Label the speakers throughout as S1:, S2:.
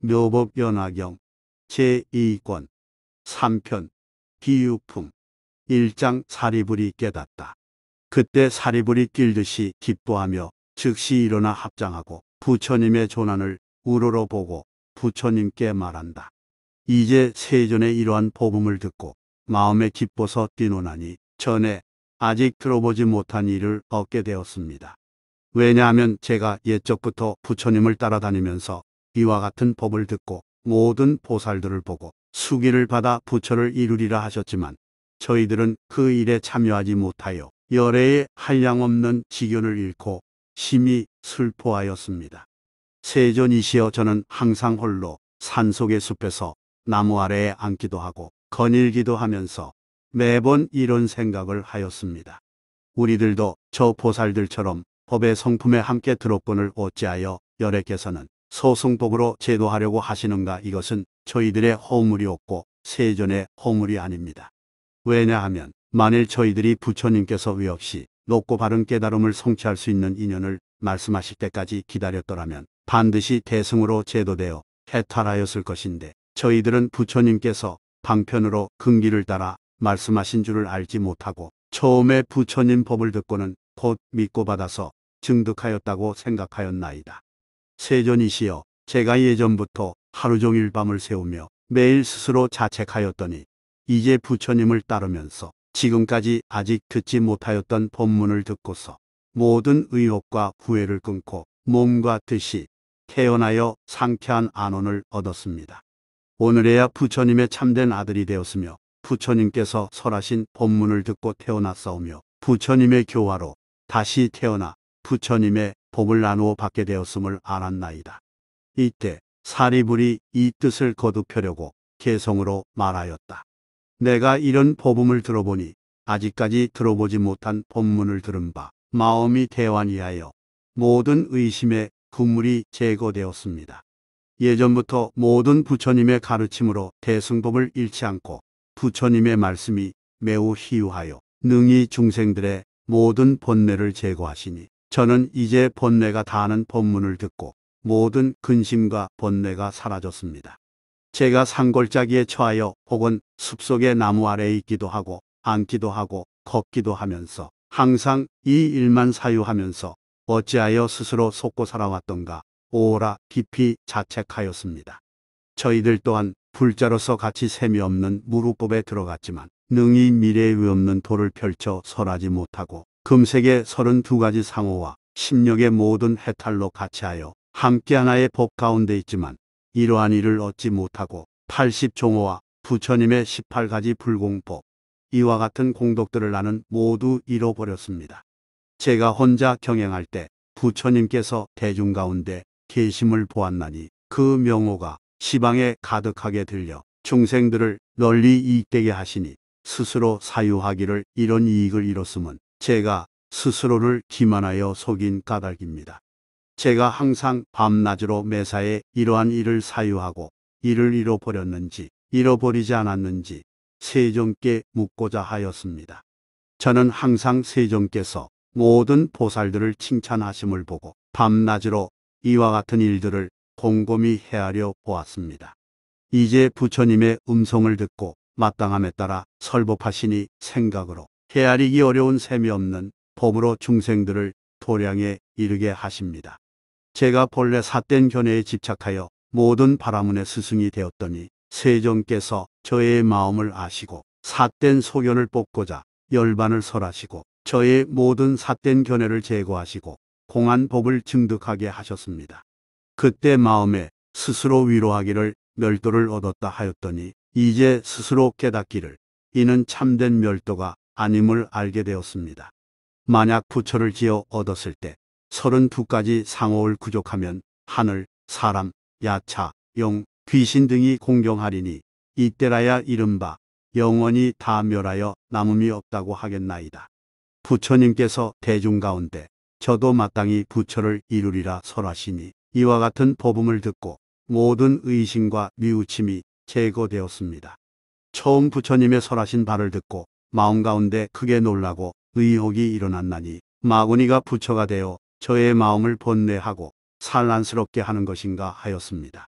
S1: 묘법 연화경 제2권 3편 기유품 1장 사리불이 깨닫다. 그때 사리불이 낄듯이 기뻐하며 즉시 일어나 합장하고 부처님의 조난을 우러러 보고 부처님께 말한다. 이제 세존의 이러한 복음을 듣고 마음에 기뻐서 뛰노나니 전에 아직 들어보지 못한 일을 얻게 되었습니다. 왜냐하면 제가 옛적부터 부처님을 따라다니면서 이와 같은 법을 듣고 모든 보살들을 보고 수기를 받아 부처를 이루리라 하셨지만 저희들은 그 일에 참여하지 못하여 열애의 한량없는 지견을 잃고 심히 슬퍼하였습니다. 세존이시여 저는 항상 홀로 산속의 숲에서 나무 아래에 앉기도 하고 거닐기도 하면서 매번 이런 생각을 하였습니다. 우리들도 저 보살들처럼 법의 성품에 함께 들었건을 어찌하여 열애께서는 소승법으로 제도하려고 하시는가 이것은 저희들의 허물이었고 세전의 허물이 아닙니다. 왜냐하면 만일 저희들이 부처님께서 위 없이 높고 바른 깨달음을 성취할 수 있는 인연을 말씀하실 때까지 기다렸더라면 반드시 대승으로 제도되어 해탈하였을 것인데 저희들은 부처님께서 방편으로 근기를 따라 말씀하신 줄을 알지 못하고 처음에 부처님 법을 듣고는 곧 믿고 받아서 증득하였다고 생각하였나이다. 세존이시여 제가 예전부터 하루 종일 밤을 새우며 매일 스스로 자책하였더니 이제 부처님을 따르면서 지금까지 아직 듣지 못하였던 본문을 듣고서 모든 의혹과 후회를 끊고 몸과 뜻이 태어나여 상쾌한 안원을 얻었습니다. 오늘에야 부처님의 참된 아들이 되었으며 부처님께서 설하신 본문을 듣고 태어났사오며 부처님의 교화로 다시 태어나 부처님의 복을 나누어 받게 되었음을 알았나이다. 이때 사리불이 이 뜻을 거듭하려고 개성으로 말하였다. 내가 이런 법음을 들어보니 아직까지 들어보지 못한 법문을 들은 바 마음이 대환이하여 모든 의심의 그물이 제거되었습니다. 예전부터 모든 부처님의 가르침으로 대승법을 잃지 않고 부처님의 말씀이 매우 희유하여 능히 중생들의 모든 번뇌를 제거하시니 저는 이제 번뇌가 다하는 법문을 듣고 모든 근심과 번뇌가 사라졌습니다. 제가 산골짜기에 처하여 혹은 숲속의 나무 아래에 있기도 하고 앉기도 하고 걷기도 하면서 항상 이 일만 사유하면서 어찌하여 스스로 속고 살아왔던가 오라 깊이 자책하였습니다. 저희들 또한 불자로서 같이 셈이 없는 무릎법에 들어갔지만 능히 미래의 위 없는 도를 펼쳐 설하지 못하고 금색의 32가지 상호와 십력의 모든 해탈로 같이하여 함께 하나의 법 가운데 있지만 이러한 일을 얻지 못하고 80종호와 부처님의 18가지 불공법 이와 같은 공덕들을 나는 모두 잃어버렸습니다. 제가 혼자 경행할 때 부처님께서 대중 가운데 계심을 보았나니 그 명호가 시방에 가득하게 들려 중생들을 널리 이익되게 하시니 스스로 사유하기를 이런 이익을 잃었음은 제가 스스로를 기만하여 속인 까닭입니다. 제가 항상 밤낮으로 매사에 이러한 일을 사유하고 이를 잃어버렸는지 잃어버리지 않았는지 세종께 묻고자 하였습니다. 저는 항상 세종께서 모든 보살들을 칭찬하심을 보고 밤낮으로 이와 같은 일들을 곰곰이 헤아려 보았습니다. 이제 부처님의 음성을 듣고 마땅함에 따라 설법하시니 생각으로 헤아리 기 어려운 셈이 없는 봄으로 중생들을 도량에 이르게 하십니다. 제가 본래 삿된 견해에 집착하여 모든 바라문의 스승이 되었더니 세종께서 저의 마음을 아시고 삿된 소견을 뽑고자 열반을 설하시고 저의 모든 삿된 견해를 제거하시고 공안 법을 증득하게 하셨습니다. 그때 마음에 스스로 위로하기를 멸도를 얻었다 하였더니 이제 스스로 깨닫기를 이는 참된 멸도가 아님을 알게 되었습니다. 만약 부처를 지어 얻었을 때 32가지 상호를 구족하면 하늘, 사람, 야차, 영, 귀신 등이 공경하리니 이때라야 이른바 영원히 다 멸하여 남음이 없다고 하겠나이다. 부처님께서 대중 가운데 저도 마땅히 부처를 이루리라 설하시니 이와 같은 법음을 듣고 모든 의심과 미우침이 제거되었습니다. 처음 부처님의 설하신 바를 듣고 마음 가운데 크게 놀라고 의혹이 일어났나니 마구니가 부처가 되어 저의 마음을 번뇌하고 산란스럽게 하는 것인가 하였습니다.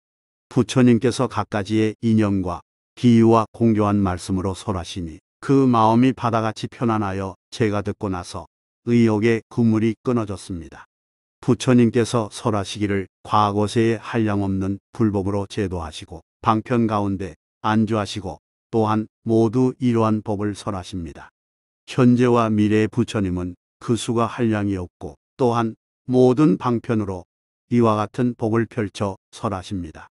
S1: 부처님께서 갖가지의 인연과 비유와 공교한 말씀으로 설하시니 그 마음이 바다같이 편안하여 제가 듣고 나서 의욕의 그물이 끊어졌습니다. 부처님께서 설하시기를 과거세에 한량없는 불법으로 제도하시고 방편 가운데 안주하시고 또한 모두 이러한 법을 설하십니다. 현재와 미래의 부처님은 그 수가 한량이 없고 또한 모든 방편으로 이와 같은 법을 펼쳐 설하십니다.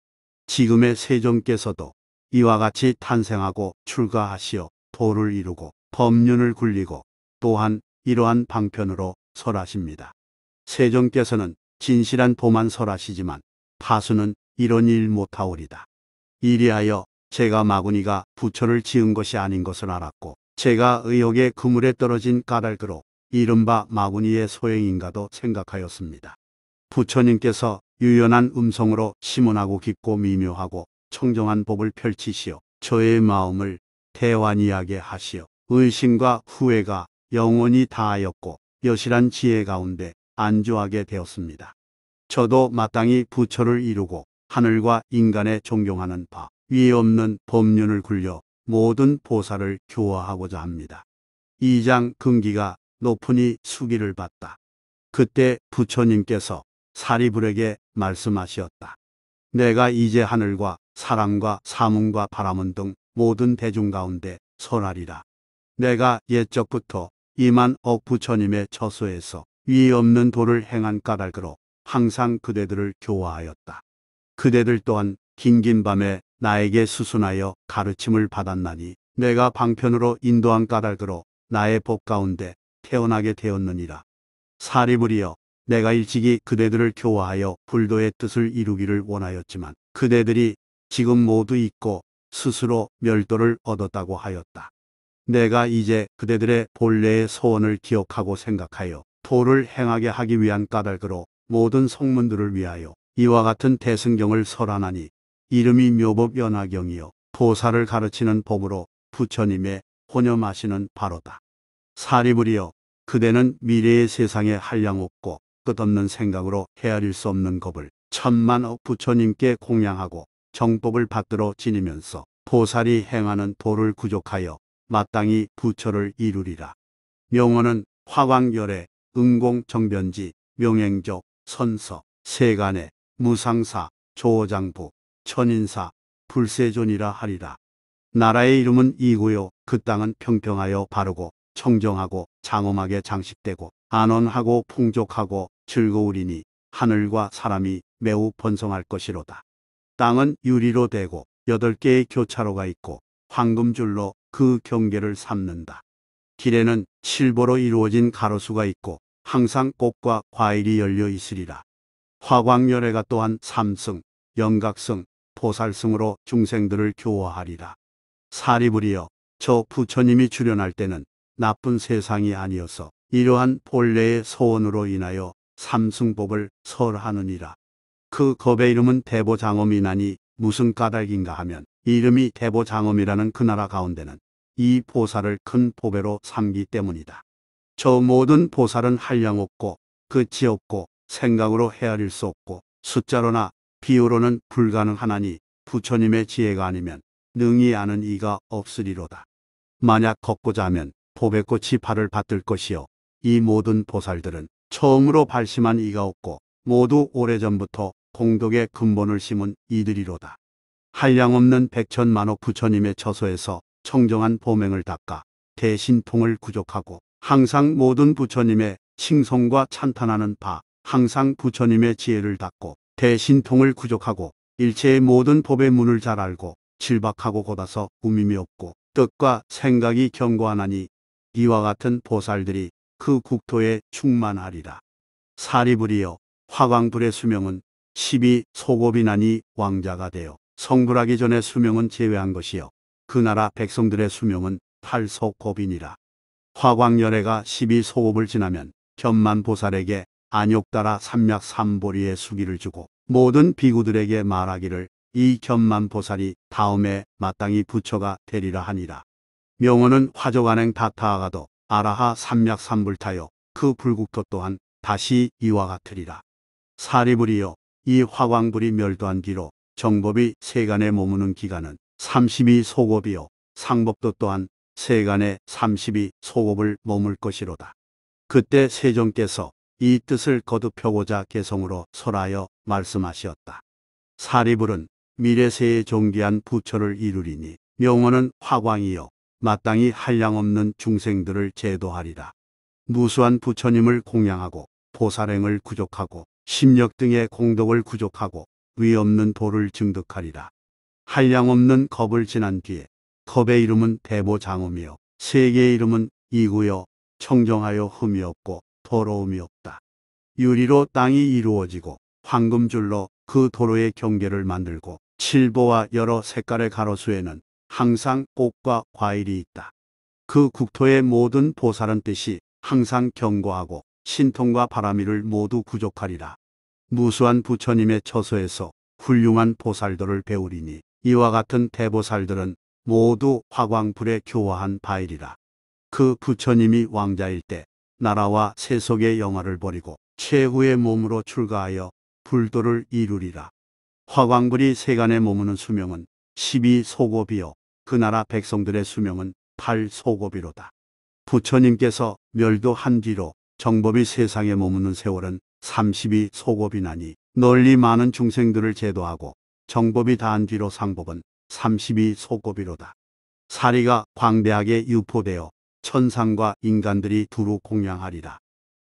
S1: 지금의 세종께서도 이와 같이 탄생하고 출가하시어 도를 이루고 법륜을 굴리고 또한 이러한 방편으로 설하십니다. 세종께서는 진실한 도만 설하시지만 파수는 이런 일 못하오리다. 이리하여 제가 마구니가 부처를 지은 것이 아닌 것을 알았고 제가 의혹의 그물에 떨어진 까닭으로 이른바 마구니의 소행인가도 생각하였습니다. 부처님께서 유연한 음성으로 시문하고 깊고 미묘하고 청정한 법을 펼치시어 저의 마음을 대완이하게 하시어 의심과 후회가 영원히 다하였고 여실한 지혜 가운데 안주하게 되었습니다. 저도 마땅히 부처를 이루고 하늘과 인간의 존경하는 바 위에 없는 법륜을 굴려 모든 보살을 교화하고자 합니다. 이장 금기가 높으니 수기를 받다. 그때 부처님께서 사리불에게 말씀하시었다. 내가 이제 하늘과 사람과 사문과 바람은 등 모든 대중 가운데 선하리라. 내가 옛적부터 이만억 부처님의 처소에서 위 없는 도를 행한 까닭으로 항상 그대들을 교화하였다. 그대들 또한 긴긴 밤에 나에게 수순하여 가르침을 받았나니 내가 방편으로 인도한 까닭으로 나의 복 가운데 태어나게 되었느니라. 사리불이여 내가 일찍이 그대들을 교화하여 불도의 뜻을 이루기를 원하였지만 그대들이 지금 모두 잊고 스스로 멸도를 얻었다고 하였다. 내가 이제 그대들의 본래의 소원을 기억하고 생각하여 도를 행하게 하기 위한 까닭으로 모든 성문들을 위하여 이와 같은 대승경을 설하나니 이름이 묘법연화경이요 토사를 가르치는 법으로 부처님의 혼념하시는 바로다. 사리불이여 그대는 미래의 세상에 한량없고 끝없는 생각으로 헤아릴 수 없는 겁을 천만억 부처님께 공양하고 정법을 받들어 지니면서 보살이 행하는 도를 구족하여 마땅히 부처를 이루리라. 명언은 화광열애, 응공정변지, 명행적, 선서, 세간의 무상사, 조장복 천인사, 불세존이라 하리라. 나라의 이름은 이고요. 그 땅은 평평하여 바르고 청정하고 장엄하게 장식되고 안원하고 풍족하고 즐거우리니 하늘과 사람이 매우 번성할 것이로다. 땅은 유리로 되고 여덟 개의 교차로가 있고 황금줄로 그 경계를 삼는다. 길에는 실보로 이루어진 가로수가 있고 항상 꽃과 과일이 열려 있으리라. 화광열애가 또한 삼승, 영각승, 보살승으로 중생들을 교화하리라. 사리불이여 저 부처님이 출연할 때는 나쁜 세상이 아니어서 이러한 본래의 소원으로 인하여 삼승법을 설하느니라. 그 겁의 이름은 대보장엄이나니 무슨 까닭인가 하면 이름이 대보장엄이라는 그 나라 가운데는 이 보살을 큰 보배로 삼기 때문이다. 저 모든 보살은 한량 없고 끝이 그 없고 생각으로 헤아릴 수 없고 숫자로나 비유로는 불가능하나니 부처님의 지혜가 아니면 능히 아는 이가 없으리로다. 만약 걷고자 하면 보배꽃이 발을 받들 것이요. 이 모든 보살들은 처음으로 발심한 이가 없고 모두 오래전부터 공덕의 근본을 심은 이들이로다. 한량없는 백천만호 부처님의 처소에서 청정한 보맹을 닦아 대신통을 구족하고 항상 모든 부처님의 칭송과 찬탄하는 바 항상 부처님의 지혜를 닦고 대신통을 구족하고 일체의 모든 법의 문을 잘 알고 질박하고 곧아서 꾸밈이 없고 뜻과 생각이 견고하나니 이와 같은 보살들이 그 국토에 충만하리라. 사리불이여 화광불의 수명은 12 소곱이나니 왕자가 되어 성불하기 전에 수명은 제외한 것이요. 그 나라 백성들의 수명은 8소곱이니라. 화광열애가 12소곱을 지나면 견만보살에게 안욕 따라 삼맥 삼보리의 수기를 주고 모든 비구들에게 말하기를 이 견만보살이 다음에 마땅히 부처가 되리라 하니라. 명언은 화조안행 다타아가도 아라하 삼맥 삼불타요 그불국도 또한 다시 이와 같으리라. 사리불이요 이 화광불이 멸도한 뒤로 정법이 세간에 머무는 기간은 32 소곱이요 상법도 또한 세간에 32 소곱을 머물 것이로다. 그때 세종께서 이 뜻을 거듭 펴고자 개성으로 설하여 말씀하시었다. 사리불은 미래세에 존귀한 부처를 이루리니 명원은 화광이요 마땅히 한량없는 중생들을 제도하리라. 무수한 부처님을 공양하고 보살행을 구족하고 심력 등의 공덕을 구족하고 위없는 도를 증득하리라. 한량없는 겁을 지난 뒤에 겁의 이름은 대보장음이요 세계의 이름은 이구요 청정하여 흠이 없고 더러움이 없다. 유리로 땅이 이루어지고 황금줄로 그 도로의 경계를 만들고 칠보와 여러 색깔의 가로수에는 항상 꽃과 과일이 있다. 그 국토의 모든 보살은 뜻이 항상 경고하고 신통과 바람이를 모두 구족하리라. 무수한 부처님의 처소에서 훌륭한 보살들을 배우리니 이와 같은 대보살들은 모두 화광불에 교화한 바이리라. 그 부처님이 왕자일 때 나라와 세속의 영화를 버리고 최후의 몸으로 출가하여 불도를 이루리라. 화광불이 세간에 머무는 수명은 12소고비요 그 나라 백성들의 수명은 8소고비로다. 부처님께서 멸도한 뒤로 정법이 세상에 머무는 세월은 32소고비나니 널리 많은 중생들을 제도하고 정법이 다한 뒤로 상법은 32소고비로다. 사리가 광대하게 유포되어 천상과 인간들이 두루 공양하리라.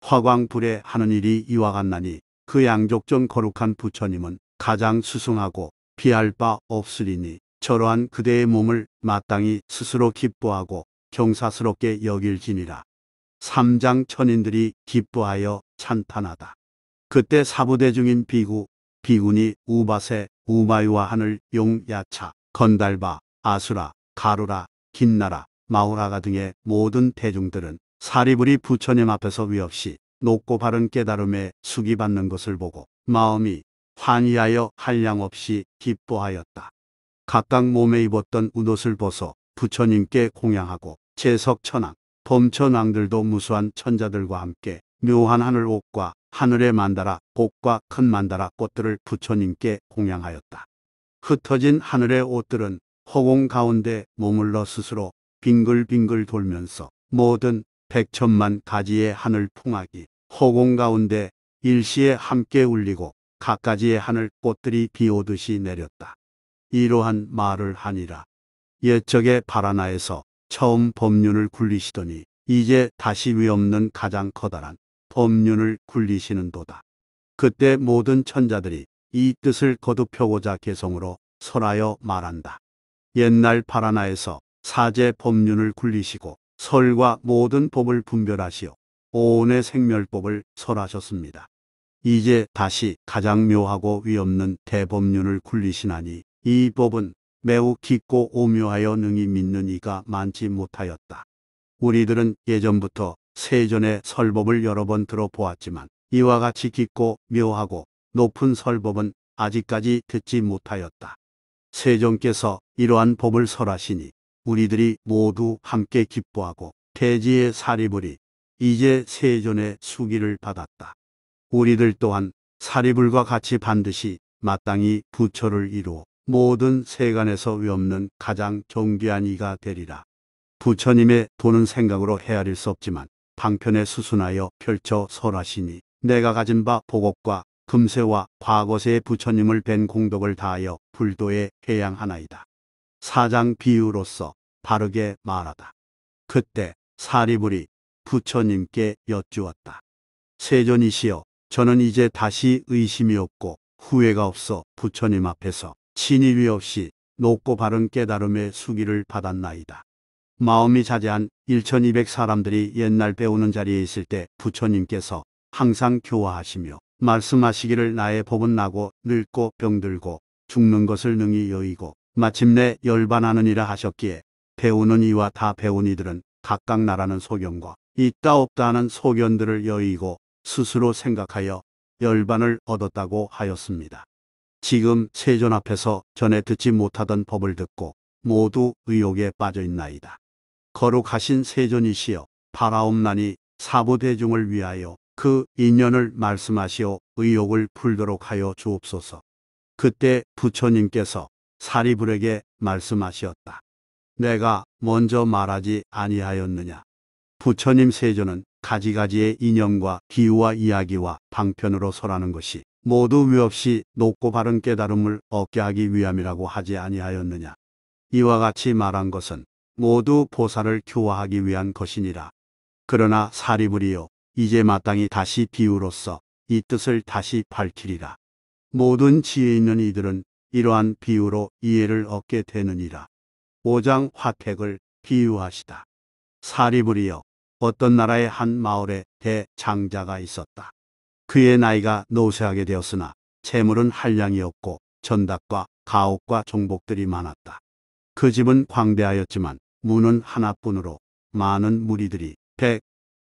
S1: 화광불에 하는 일이 이와 같나니 그 양족전 거룩한 부처님은 가장 수승하고 피할 바 없으리니 저러한 그대의 몸을 마땅히 스스로 기뻐하고 경사스럽게 여길지니라. 삼장 천인들이 기뻐하여 찬탄하다. 그때 사부대중인 비구, 비군이 우바세, 우마유와 하늘, 용, 야차, 건달바, 아수라, 가루라, 긴나라, 마우라가 등의 모든 대중들은 사리불이 부처님 앞에서 위없이 높고 바른 깨달음에 숙이받는 것을 보고 마음이 환희하여 한량없이 기뻐하였다. 각각 몸에 입었던 운옷을 벗어 부처님께 공양하고 제석천왕, 범천왕들도 무수한 천자들과 함께 묘한 하늘 옷과 하늘의 만다라 복과 큰 만다라 꽃들을 부처님께 공양하였다. 흩어진 하늘의 옷들은 허공 가운데 머물러 스스로 빙글빙글 돌면서 모든 백천만 가지의 하늘 풍악이 허공 가운데 일시에 함께 울리고 각가지의 하늘 꽃들이 비오듯이 내렸다. 이러한 말을 하니라. 옛적에 바라나에서 처음 법륜을 굴리시더니 이제 다시 위없는 가장 커다란 법륜을 굴리시는도다. 그때 모든 천자들이 이 뜻을 거듭 펴고자 개성으로 설하여 말한다. 옛날 바라나에서 사제 법륜을 굴리시고 설과 모든 법을 분별하시어 오온의 생멸법을 설하셨습니다. 이제 다시 가장 묘하고 위없는 대법륜을 굴리시나니 이 법은 매우 깊고 오묘하여 능히 믿는 이가 많지 못하였다. 우리들은 예전부터 세전의 설법을 여러 번 들어보았지만 이와 같이 깊고 묘하고 높은 설법은 아직까지 듣지 못하였다. 세종께서 이러한 법을 설하시니 우리들이 모두 함께 기뻐하고 대지의 사리불이 이제 세존의 수기를 받았다. 우리들 또한 사리불과 같이 반드시 마땅히 부처를 이루어 모든 세간에서 외없는 가장 존귀한 이가 되리라. 부처님의 도는 생각으로 헤아릴 수 없지만 방편에 수순하여 펼쳐 설하시니 내가 가진 바 복업과 금세와 과거세의 부처님을 뵌 공덕을 다하여 불도에 해양하나이다. 사장 비유로서 바르게 말하다. 그때 사리불이 부처님께 여쭈었다. 세존이시여 저는 이제 다시 의심이 없고 후회가 없어 부처님 앞에서 친일위 없이 높고 바른 깨달음의 수기를 받았나이다. 마음이 자제한 1200 사람들이 옛날 배우는 자리에 있을 때 부처님께서 항상 교화하시며 말씀하시기를 나의 법은 나고 늙고 병들고 죽는 것을 능히 여의고 마침내 열반하느니라 하셨기에 배우는 이와 다 배운 이들은 각각 나라는 소견과 있다 없다 하는 소견들을 여의고 스스로 생각하여 열반을 얻었다고 하였습니다. 지금 세존 앞에서 전에 듣지 못하던 법을 듣고 모두 의욕에 빠져 있나이다. 거룩하신 세존이시여 바라옵나니 사부대중을 위하여 그 인연을 말씀하시어 의욕을 풀도록 하여 주옵소서. 그때 부처님께서 사리불에게 말씀하시었다. 내가 먼저 말하지 아니하였느냐. 부처님 세조는 가지가지의 인연과 기후와 이야기와 방편으로 서라는 것이 모두 위없이 높고 바른 깨달음을 얻게 하기 위함이라고 하지 아니하였느냐. 이와 같이 말한 것은 모두 보살을 교화하기 위한 것이니라. 그러나 사리불이요 이제 마땅히 다시 비유로써 이 뜻을 다시 밝히리라. 모든 지혜 있는 이들은 이러한 비유로 이해를 얻게 되느니라. 오장 화택을 비유하시다. 사리불이여 어떤 나라의 한 마을에 대장자가 있었다. 그의 나이가 노쇠하게 되었으나 재물은 한량이 없고 전닭과 가옥과 종복들이 많았다. 그 집은 광대하였지만 문은 하나뿐으로 많은 무리들이 100,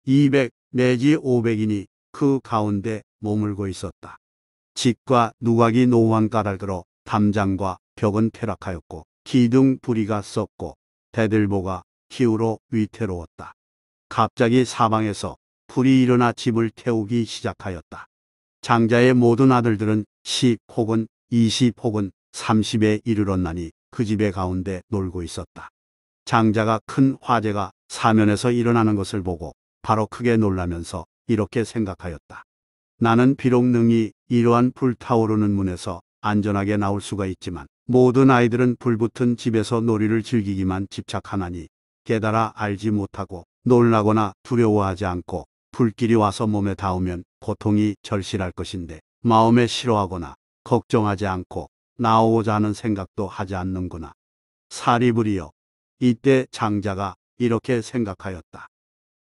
S1: 200 내지 500이니 그 가운데 머물고 있었다. 집과 누각이 노후한 까닭으로 담장과 벽은 퇴락하였고 기둥 부리가 썩고 대들보가 기후로 위태로웠다. 갑자기 사방에서 불이 일어나 집을 태우기 시작하였다. 장자의 모든 아들들은 시 혹은 이시 혹은 삼십에 이르렀나니 그 집의 가운데 놀고 있었다. 장자가 큰 화재가 사면에서 일어나는 것을 보고 바로 크게 놀라면서 이렇게 생각하였다. 나는 비록 능히 이러한 불타오르는 문에서 안전하게 나올 수가 있지만 모든 아이들은 불붙은 집에서 놀이를 즐기기만 집착하나니 깨달아 알지 못하고 놀라거나 두려워하지 않고 불길이 와서 몸에 닿으면 고통이 절실할 것인데 마음에 싫어하거나 걱정하지 않고 나오고자 하는 생각도 하지 않는구나. 사리불이여 이때 장자가 이렇게 생각하였다.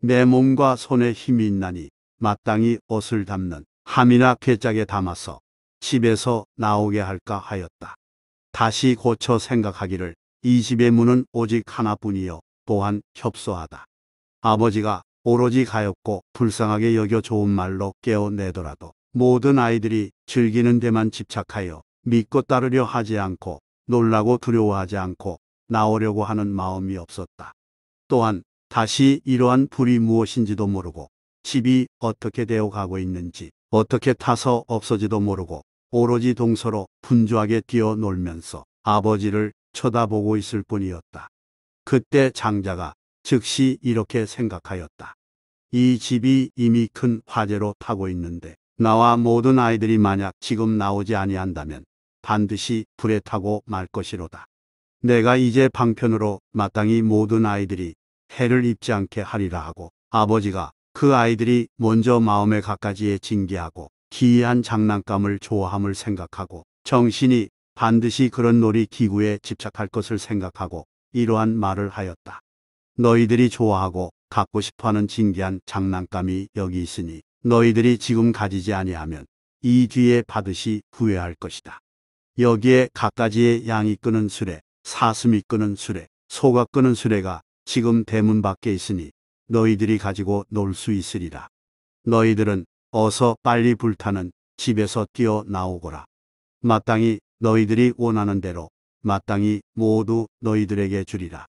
S1: 내 몸과 손에 힘이 있나니 마땅히 옷을 담는 함이나 괴짝에 담아서 집에서 나오게 할까 하였다. 다시 고쳐 생각하기를 이 집의 문은 오직 하나뿐이요 또한 협소하다. 아버지가 오로지 가엾고 불쌍하게 여겨 좋은 말로 깨어내더라도 모든 아이들이 즐기는 데만 집착하여 믿고 따르려 하지 않고 놀라고 두려워하지 않고 나오려고 하는 마음이 없었다. 또한 다시 이러한 불이 무엇인지도 모르고 집이 어떻게 되어 가고 있는지 어떻게 타서 없어지도 모르고 오로지 동서로 분주하게 뛰어놀면서 아버지를 쳐다보고 있을 뿐이었다. 그때 장자가 즉시 이렇게 생각하였다. 이 집이 이미 큰 화재로 타고 있는데 나와 모든 아이들이 만약 지금 나오지 아니한다면 반드시 불에 타고 말 것이로다. 내가 이제 방편으로 마땅히 모든 아이들이 해를 입지 않게 하리라 하고 아버지가 그 아이들이 먼저 마음에가까지에 징계하고 기이한 장난감을 좋아함을 생각하고 정신이 반드시 그런 놀이 기구에 집착할 것을 생각하고 이러한 말을 하였다. 너희들이 좋아하고 갖고 싶어하는 진귀한 장난감이 여기 있으니 너희들이 지금 가지지 아니하면 이 뒤에 받으시 후회할 것이다. 여기에 갖가지의 양이 끄는 수레, 사슴이 끄는 수레, 소가 끄는 수레가 지금 대문 밖에 있으니 너희들이 가지고 놀 수 있으리라. 너희들은 어서 빨리 불타는 집에서 뛰어나오거라. 마땅히 너희들이 원하는 대로 마땅히 모두 너희들에게 주리라.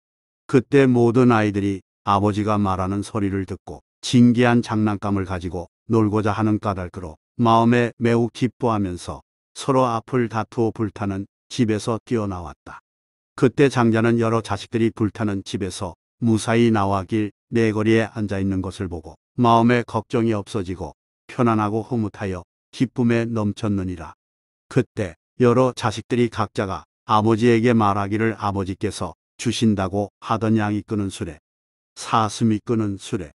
S1: 그때 모든 아이들이 아버지가 말하는 소리를 듣고 진기한 장난감을 가지고 놀고자 하는 까닭으로 마음에 매우 기뻐하면서 서로 앞을 다투어 불타는 집에서 뛰어나왔다. 그때 장자는 여러 자식들이 불타는 집에서 무사히 나와 길 내거리에 앉아 있는 것을 보고 마음에 걱정이 없어지고 편안하고 흐뭇하여 기쁨에 넘쳤느니라. 그때 여러 자식들이 각자가 아버지에게 말하기를 아버지께서 주신다고 하던 양이 끄는 술에 사슴이 끄는 술에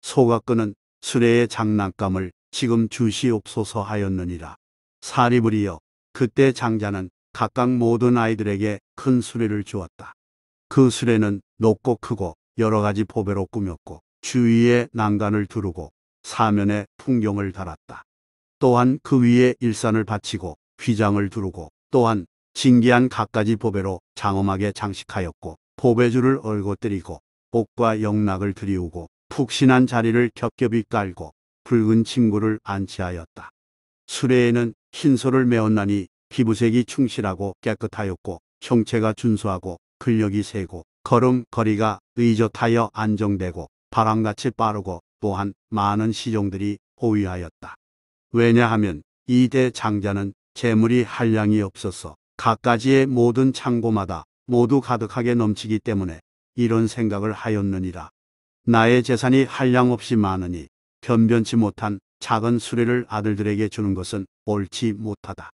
S1: 소가 끄는 술에의 장난감을 지금 주시옵소서 하였느니라. 사립을이어 그때 장자는 각각 모든 아이들에게 큰 수레를 주었다. 그 수레는 높고 크고 여러 가지 보배로 꾸몄고 주위에 난간을 두르고 사면에 풍경을 달았다. 또한 그 위에 일산을 바치고 휘장을 두르고 또한 진기한 갖가지 보배로 장엄하게 장식하였고 보배주를 얼고 때리고 복과 영락을 들이우고 푹신한 자리를 겹겹이 깔고 붉은 침구를 안치하였다. 수레에는 흰소를 메었나니 피부색이 충실하고 깨끗하였고 형체가 준수하고 근력이 세고 걸음 거리가 의젓하여 안정되고 바람같이 빠르고 또한 많은 시종들이 호위하였다. 왜냐하면 이대 장자는 재물이 한량이 없어서 각가지의 모든 창고마다 모두 가득하게 넘치기 때문에 이런 생각을 하였느니라. 나의 재산이 한량없이 많으니 변변치 못한 작은 수레를 아들들에게 주는 것은 옳지 못하다.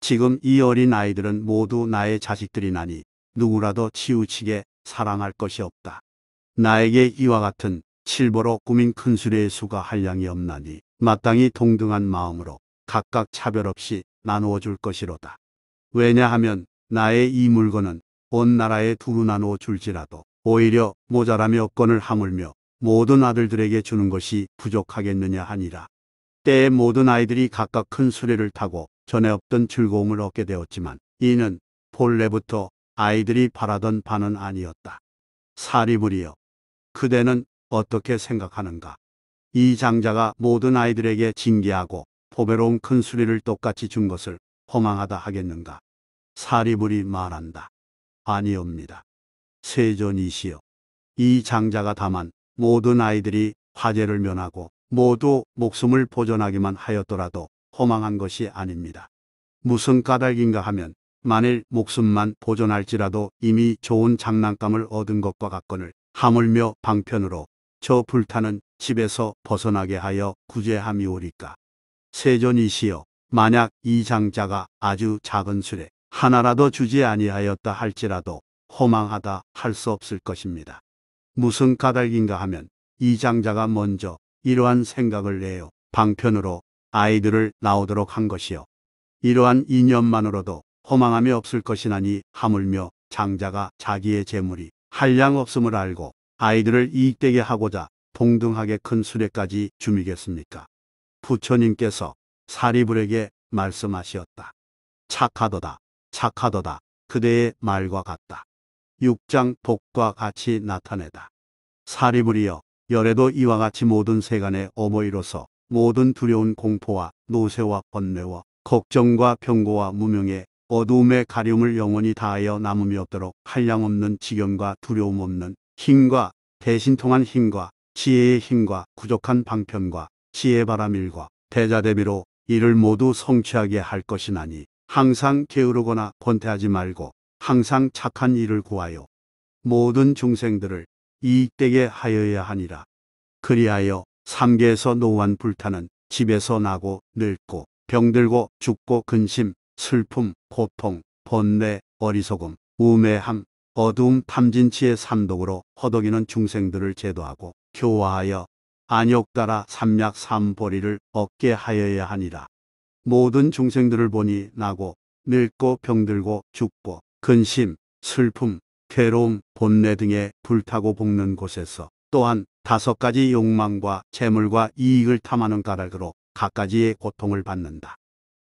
S1: 지금 이 어린 아이들은 모두 나의 자식들이나니 누구라도 치우치게 사랑할 것이 없다. 나에게 이와 같은 실보로 꾸민 큰수레의 수가 한량이 없나니 마땅히 동등한 마음으로 각각 차별 없이 나누어 줄 것이로다. 왜냐하면 나의 이 물건은 온 나라에 두루 나누어 줄지라도 오히려 모자라며 없건을 하물며 모든 아들들에게 주는 것이 부족하겠느냐 하니라. 때에 모든 아이들이 각각 큰 수레를 타고 전에 없던 즐거움을 얻게 되었지만 이는 본래부터 아이들이 바라던 바는 아니었다. 사리불이여 그대는 어떻게 생각하는가? 이 장자가 모든 아이들에게 징계하고 포배로운 큰 수리를 똑같이 준 것을 허망하다 하겠는가? 사리불이 말한다. 아니옵니다. 세존이시여. 이 장자가 다만 모든 아이들이 화재를 면하고 모두 목숨을 보존하기만 하였더라도 허망한 것이 아닙니다. 무슨 까닭인가 하면 만일 목숨만 보존할지라도 이미 좋은 장난감을 얻은 것과 같거늘 하물며 방편으로 저 불타는 집에서 벗어나게 하여 구제함이오리까. 세존이시여 만약 이 장자가 아주 작은 술에 하나라도 주지 아니하였다 할지라도 허망하다 할 수 없을 것입니다. 무슨 까닭인가 하면 이 장자가 먼저 이러한 생각을 내어 방편으로 아이들을 나오도록 한 것이요. 이러한 인연만으로도 허망함이 없을 것이나니 하물며 장자가 자기의 재물이 한량 없음을 알고 아이들을 이익되게 하고자 동등하게 큰 수레까지 줌이겠습니까 부처님께서 사리불에게 말씀하시었다. 착하도다, 착하도다, 그대의 말과 같다. 육장 복과 같이 나타내다. 사리불이여, 열에도 이와 같이 모든 세간의 어머니로서 모든 두려운 공포와 노쇠와 번뇌와 걱정과 병고와 무명의 어두움의 가려움을 영원히 다하여 남음이 없도록 한량없는 지경과 두려움 없는 힘과 대신 통한 힘과 지혜의 힘과 부족한 방편과 지혜 바람일과 대자대비로 이를 모두 성취하게 할 것이나니 항상 게으르거나 권태하지 말고 항상 착한 일을 구하여 모든 중생들을 이익되게 하여야 하니라. 그리하여 삼계에서 노한 불타는 집에서 나고 늙고 병들고 죽고 근심, 슬픔, 고통, 번뇌, 어리석음, 우매함, 어두운 탐진치의 삼독으로 허덕이는 중생들을 제도하고 교화하여 안욕 따라 삼약 삼보리를 얻게 하여야 하니라. 모든 중생들을 보니 나고 늙고 병들고 죽고 근심, 슬픔, 괴로움, 본내 등에 불타고 볶는 곳에서 또한 다섯 가지 욕망과 재물과 이익을 탐하는 가락으로 각가지의 고통을 받는다.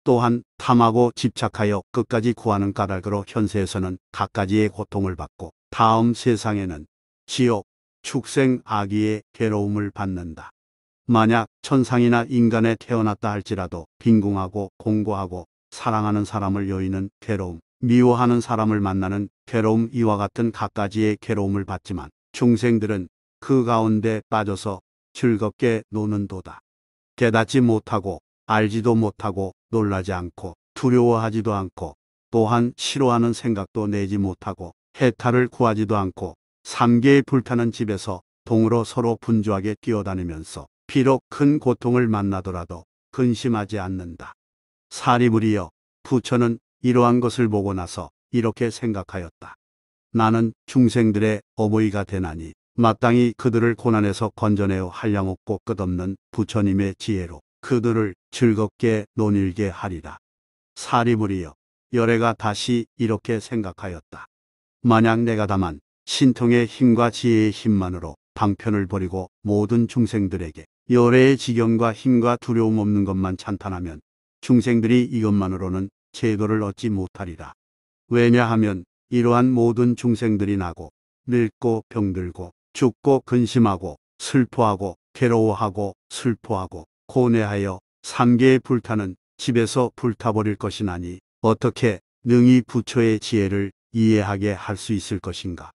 S1: 또한 탐하고 집착하여 끝까지 구하는 까닭으로 현세에서는 갖가지의 고통을 받고 다음 세상에는 지옥, 축생, 아기의 괴로움을 받는다. 만약 천상이나 인간에 태어났다 할지라도 빈궁하고 공고하고 사랑하는 사람을 여의는 괴로움, 미워하는 사람을 만나는 괴로움 이와 같은 갖가지의 괴로움을 받지만 중생들은 그 가운데 빠져서 즐겁게 노는도다. 깨닫지 못하고 알지도 못하고 놀라지 않고 두려워하지도 않고 또한 싫어하는 생각도 내지 못하고 해탈을 구하지도 않고 삼계의 불타는 집에서 동으로 서로 분주하게 뛰어다니면서 비록 큰 고통을 만나더라도 근심하지 않는다. 사리불이여 부처는 이러한 것을 보고 나서 이렇게 생각하였다. 나는 중생들의 어머이가 되나니 마땅히 그들을 고난에서 건져내어 한량없고 끝없는 부처님의 지혜로 그들을 즐겁게 논일게 하리라. 사리불이여 열애가 다시 이렇게 생각하였다. 만약 내가 다만 신통의 힘과 지혜의 힘만으로 방편을 버리고 모든 중생들에게 열애의 지경과 힘과 두려움 없는 것만 찬탄하면 중생들이 이것만으로는 제도를 얻지 못하리라. 왜냐하면 이러한 모든 중생들이 나고 늙고 병들고 죽고 근심하고 슬퍼하고 괴로워하고 슬퍼하고 고뇌하여 삼계에 불타는 집에서 불타버릴 것이나니 어떻게 능히 부처의 지혜를 이해하게 할 수 있을 것인가.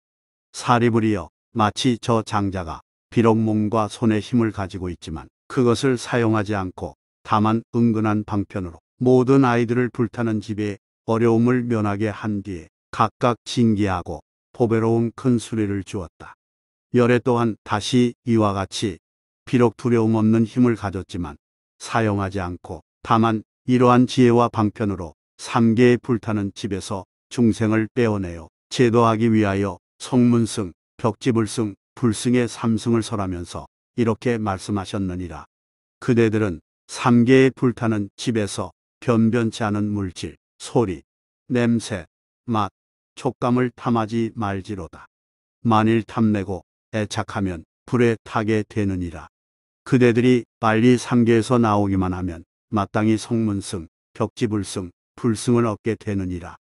S1: 사립을이어 마치 저 장자가 비록 몸과 손에 힘을 가지고 있지만 그것을 사용하지 않고 다만 은근한 방편으로 모든 아이들을 불타는 집에 어려움을 면하게 한 뒤에 각각 징계하고 보배로운 큰 수리를 주었다. 열애 또한 다시 이와 같이 비록 두려움 없는 힘을 가졌지만 사용하지 않고 다만 이러한 지혜와 방편으로 삼계의 불타는 집에서 중생을 빼어내어 제도하기 위하여 성문승, 벽지불승, 불승의 삼승을 설하면서 이렇게 말씀하셨느니라. 그대들은 삼계의 불타는 집에서 변변치 않은 물질, 소리, 냄새, 맛, 촉감을 탐하지 말지로다. 만일 탐내고 애착하면 불에 타게 되느니라. 그대들이 빨리 상계에서 나오기만 하면 마땅히 성문승, 벽지불승, 불승을 얻게 되느니라.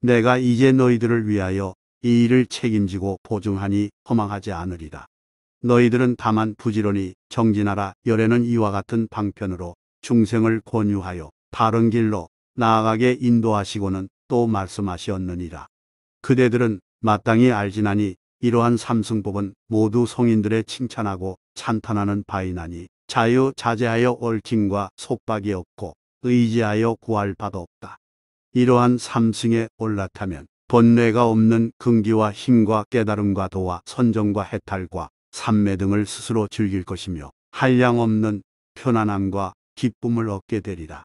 S1: 내가 이제 너희들을 위하여 이 일을 책임지고 보증하니 허망하지 않으리라. 너희들은 다만 부지런히 정진하라 열애는 이와 같은 방편으로 중생을 권유하여 바른 길로 나아가게 인도하시고는 또 말씀하시었느니라. 그대들은 마땅히 알지나니 이러한 삼승법은 모두 성인들의 칭찬하고 찬탄하는 바이나니 자유 자제하여 얽힘과 속박이 없고 의지하여 구할 바도 없다. 이러한 삼승에 올라타면 본뇌가 없는 긍기와 힘과 깨달음과 도와 선정과 해탈과 삼매 등을 스스로 즐길 것이며 한량 없는 편안함과 기쁨을 얻게 되리라.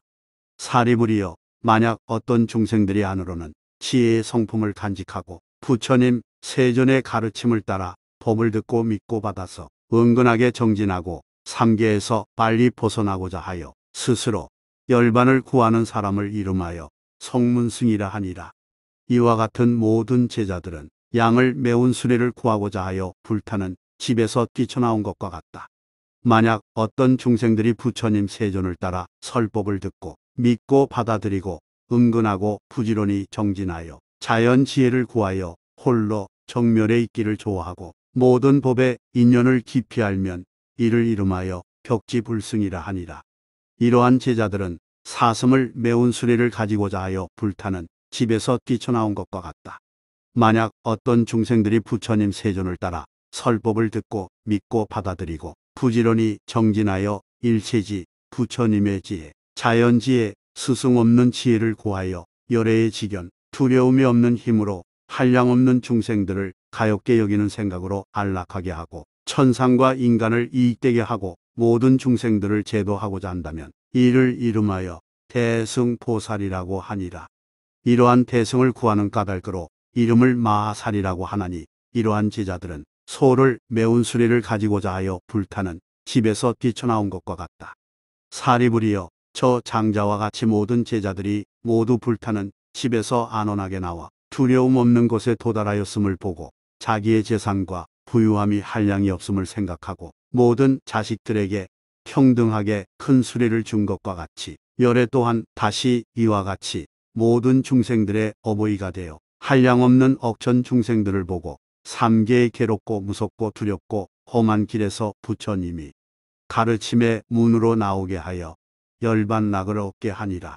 S1: 사리불이여 만약 어떤 중생들이 안으로는 지혜의 성품을 간직하고 부처님 세존의 가르침을 따라 법을 듣고 믿고 받아서 은근하게 정진하고 삼계에서 빨리 벗어나고자 하여 스스로 열반을 구하는 사람을 이름하여 성문승이라 하니라. 이와 같은 모든 제자들은 양을 매운 수레를 구하고자 하여 불타는 집에서 뛰쳐나온 것과 같다. 만약 어떤 중생들이 부처님 세존을 따라 설법을 듣고 믿고 받아들이고 은근하고 부지런히 정진하여 자연 지혜를 구하여 홀로 정멸에 있기를 좋아하고 모든 법의 인연을 깊이 알면 이를 이름하여 벽지불승이라 하니라. 이러한 제자들은 사슴을 매운 수레를 가지고자 하여 불타는 집에서 뛰쳐나온 것과 같다. 만약 어떤 중생들이 부처님 세존을 따라 설법을 듣고 믿고 받아들이고 부지런히 정진하여 일체지, 부처님의 지혜, 자연지혜, 스승 없는 지혜를 구하여 열애의 지견, 두려움이 없는 힘으로 한량 없는 중생들을 가엽게 여기는 생각으로 안락하게 하고 천상과 인간을 이익되게 하고 모든 중생들을 제도하고자 한다면 이를 이름하여 대승포살이라고 하니라. 이러한 대승을 구하는 까닭으로 이름을 마하살이라고 하나니 이러한 제자들은 소를 매운 수리를 가지고자 하여 불타는 집에서 뛰쳐나온 것과 같다. 사리불이여 저 장자와 같이 모든 제자들이 모두 불타는 집에서 안원하게 나와 두려움 없는 곳에 도달하였음을 보고 자기의 재산과 부유함이 한량이 없음을 생각하고 모든 자식들에게 평등하게 큰 수레를 준 것과 같이 열애 또한 다시 이와 같이 모든 중생들의 어버이가 되어 한량없는 억천 중생들을 보고 삼계의 괴롭고 무섭고 두렵고 험한 길에서 부처님이 가르침의 문으로 나오게 하여 열반 낙을 얻게 하니라.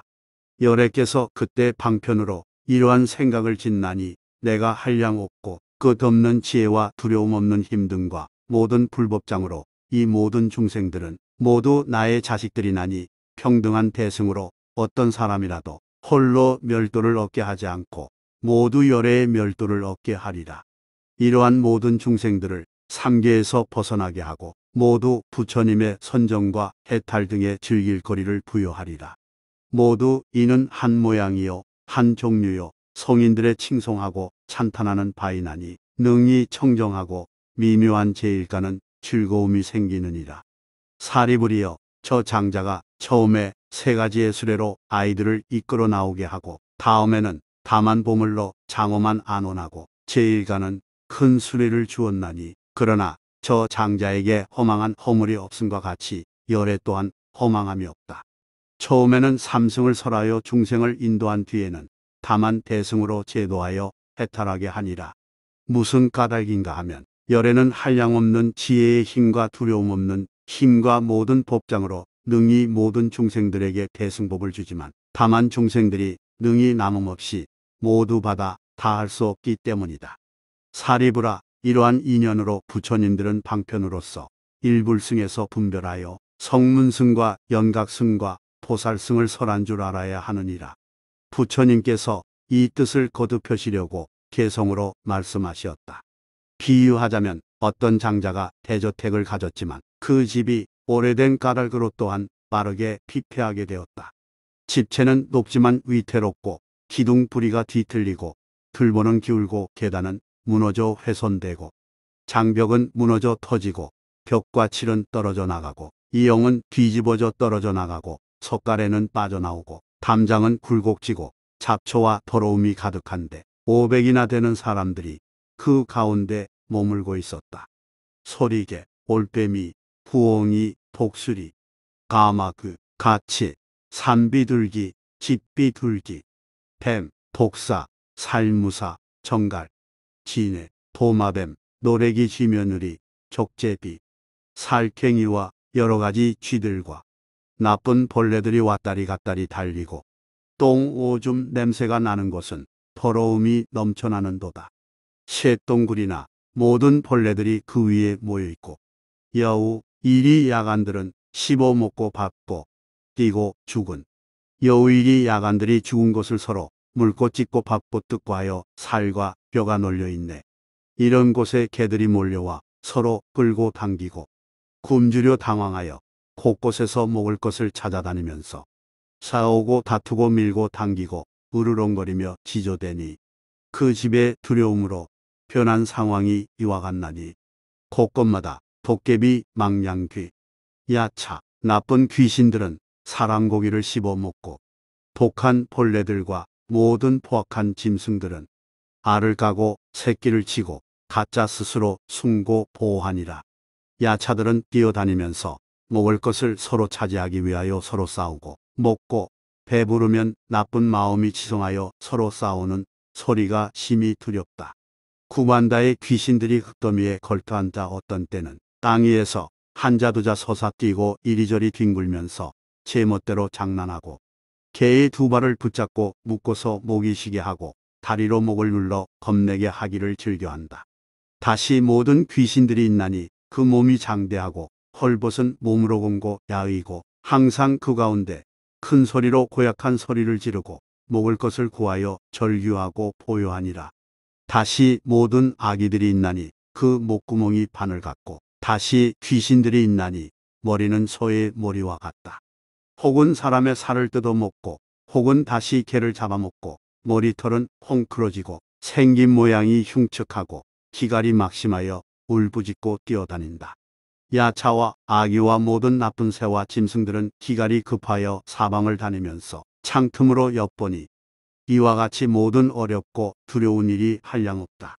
S1: 열애께서 그때 방편으로 이러한 생각을 짓나니 내가 한량없고 끝없는 지혜와 두려움 없는 힘든과 모든 불법장으로 이 모든 중생들은 모두 나의 자식들이나니 평등한 대승으로 어떤 사람이라도 홀로 멸도를 얻게 하지 않고 모두 열애의 멸도를 얻게 하리라. 이러한 모든 중생들을 삼계에서 벗어나게 하고 모두 부처님의 선정과 해탈 등의 즐길 거리를 부여하리라. 모두 이는 한 모양이요 한 종류요 성인들의 칭송하고 찬탄하는 바이나니 능히 청정하고 미묘한 제일가는 즐거움이 생기느니라. 사리불이여 저 장자가 처음에 세 가지의 수레로 아이들을 이끌어 나오게 하고 다음에는 다만 보물로 장어만 안원하고 제일가는 큰 수레를 주었나니 그러나 저 장자에게 허망한 허물이 없음과 같이 열애 또한 허망함이 없다. 처음에는 삼승을 설하여 중생을 인도한 뒤에는 다만 대승으로 제도하여 해탈하게 하니라. 무슨 까닭인가 하면 열에는 한량없는 지혜의 힘과 두려움 없는 힘과 모든 법장으로 능히 모든 중생들에게 대승법을 주지만 다만 중생들이 능히 남음없이 모두 받아 다할수 없기 때문이다. 사리부라 이러한 인연으로 부처님들은 방편으로서 일불승에서 분별하여 성문승과 연각승과 보살승을 설한 줄 알아야 하느니라. 부처님께서 이 뜻을 거듭 표시려고 개성으로 말씀하시었다. 비유하자면 어떤 장자가 대저택을 가졌지만 그 집이 오래된 까닭으로 또한 빠르게 피폐하게 되었다. 집채는 높지만 위태롭고 기둥부리가 뒤틀리고 들보는 기울고 계단은 무너져 훼손되고 장벽은 무너져 터지고 벽과 칠은 떨어져 나가고 이영은 뒤집어져 떨어져 나가고 석가래는 빠져나오고 담장은 굴곡지고 잡초와 더러움이 가득한데 500이나 되는 사람들이 그 가운데 머물고 있었다. 소리개, 올빼미, 부엉이, 독수리, 가마그, 가치, 산비둘기, 집비둘기, 뱀, 독사, 살무사, 정갈, 진해, 도마뱀, 노래기 쥐며느리, 적재비, 살쾡이와 여러 가지 쥐들과 나쁜 벌레들이 왔다리 갔다리 달리고 똥 오줌 냄새가 나는 곳은 더러움이 넘쳐나는 도다. 새똥굴이나 모든 벌레들이 그 위에 모여 있고 여우 이리 야간들은 씹어 먹고 밟고 뛰고 죽은 여우 이리 야간들이 죽은 곳을 서로 물고 찢고 밟고 뜯고 하여 살과 뼈가 널려 있네. 이런 곳에 개들이 몰려와 서로 끌고 당기고 굶주려 당황하여 곳곳에서 먹을 것을 찾아다니면서 싸우고 다투고 밀고 당기고 으르렁거리며 지저대니 그 집의 두려움으로 변한 상황이 이와 같나니 곳곳마다 도깨비 망냥귀 야차 나쁜 귀신들은 사람 고기를 씹어 먹고 독한 벌레들과 모든 포악한 짐승들은 알을 까고 새끼를 치고 가짜 스스로 숨고 보호하니라. 야차들은 뛰어다니면서 먹을 것을 서로 차지하기 위하여 서로 싸우고 먹고 배부르면 나쁜 마음이 치송하여 서로 싸우는 소리가 심히 두렵다. 구반다의 귀신들이 흙더미에 걸터앉아 어떤 때는 땅 위에서 한자 두자 서사 뛰고 이리저리 뒹굴면서 제멋대로 장난하고 개의 두 발을 붙잡고 묶어서 목이 쉬게 하고 다리로 목을 눌러 겁내게 하기를 즐겨한다. 다시 모든 귀신들이 있나니 그 몸이 장대하고 헐벗은 몸으로 공고 야위고 항상 그 가운데 큰 소리로 고약한 소리를 지르고 먹을 것을 구하여 절규하고 포효하니라. 다시 모든 아기들이 있나니 그 목구멍이 바늘 같고 다시 귀신들이 있나니 머리는 소의 머리와 같다. 혹은 사람의 살을 뜯어먹고 혹은 다시 개를 잡아먹고 머리털은 헝클어지고 생긴 모양이 흉측하고 기갈이 막심하여 울부짖고 뛰어다닌다. 야차와 아기와 모든 나쁜 새와 짐승들은 기갈이 급하여 사방을 다니면서 창틈으로 엿보니 이와 같이 모든 어렵고 두려운 일이 한량없다.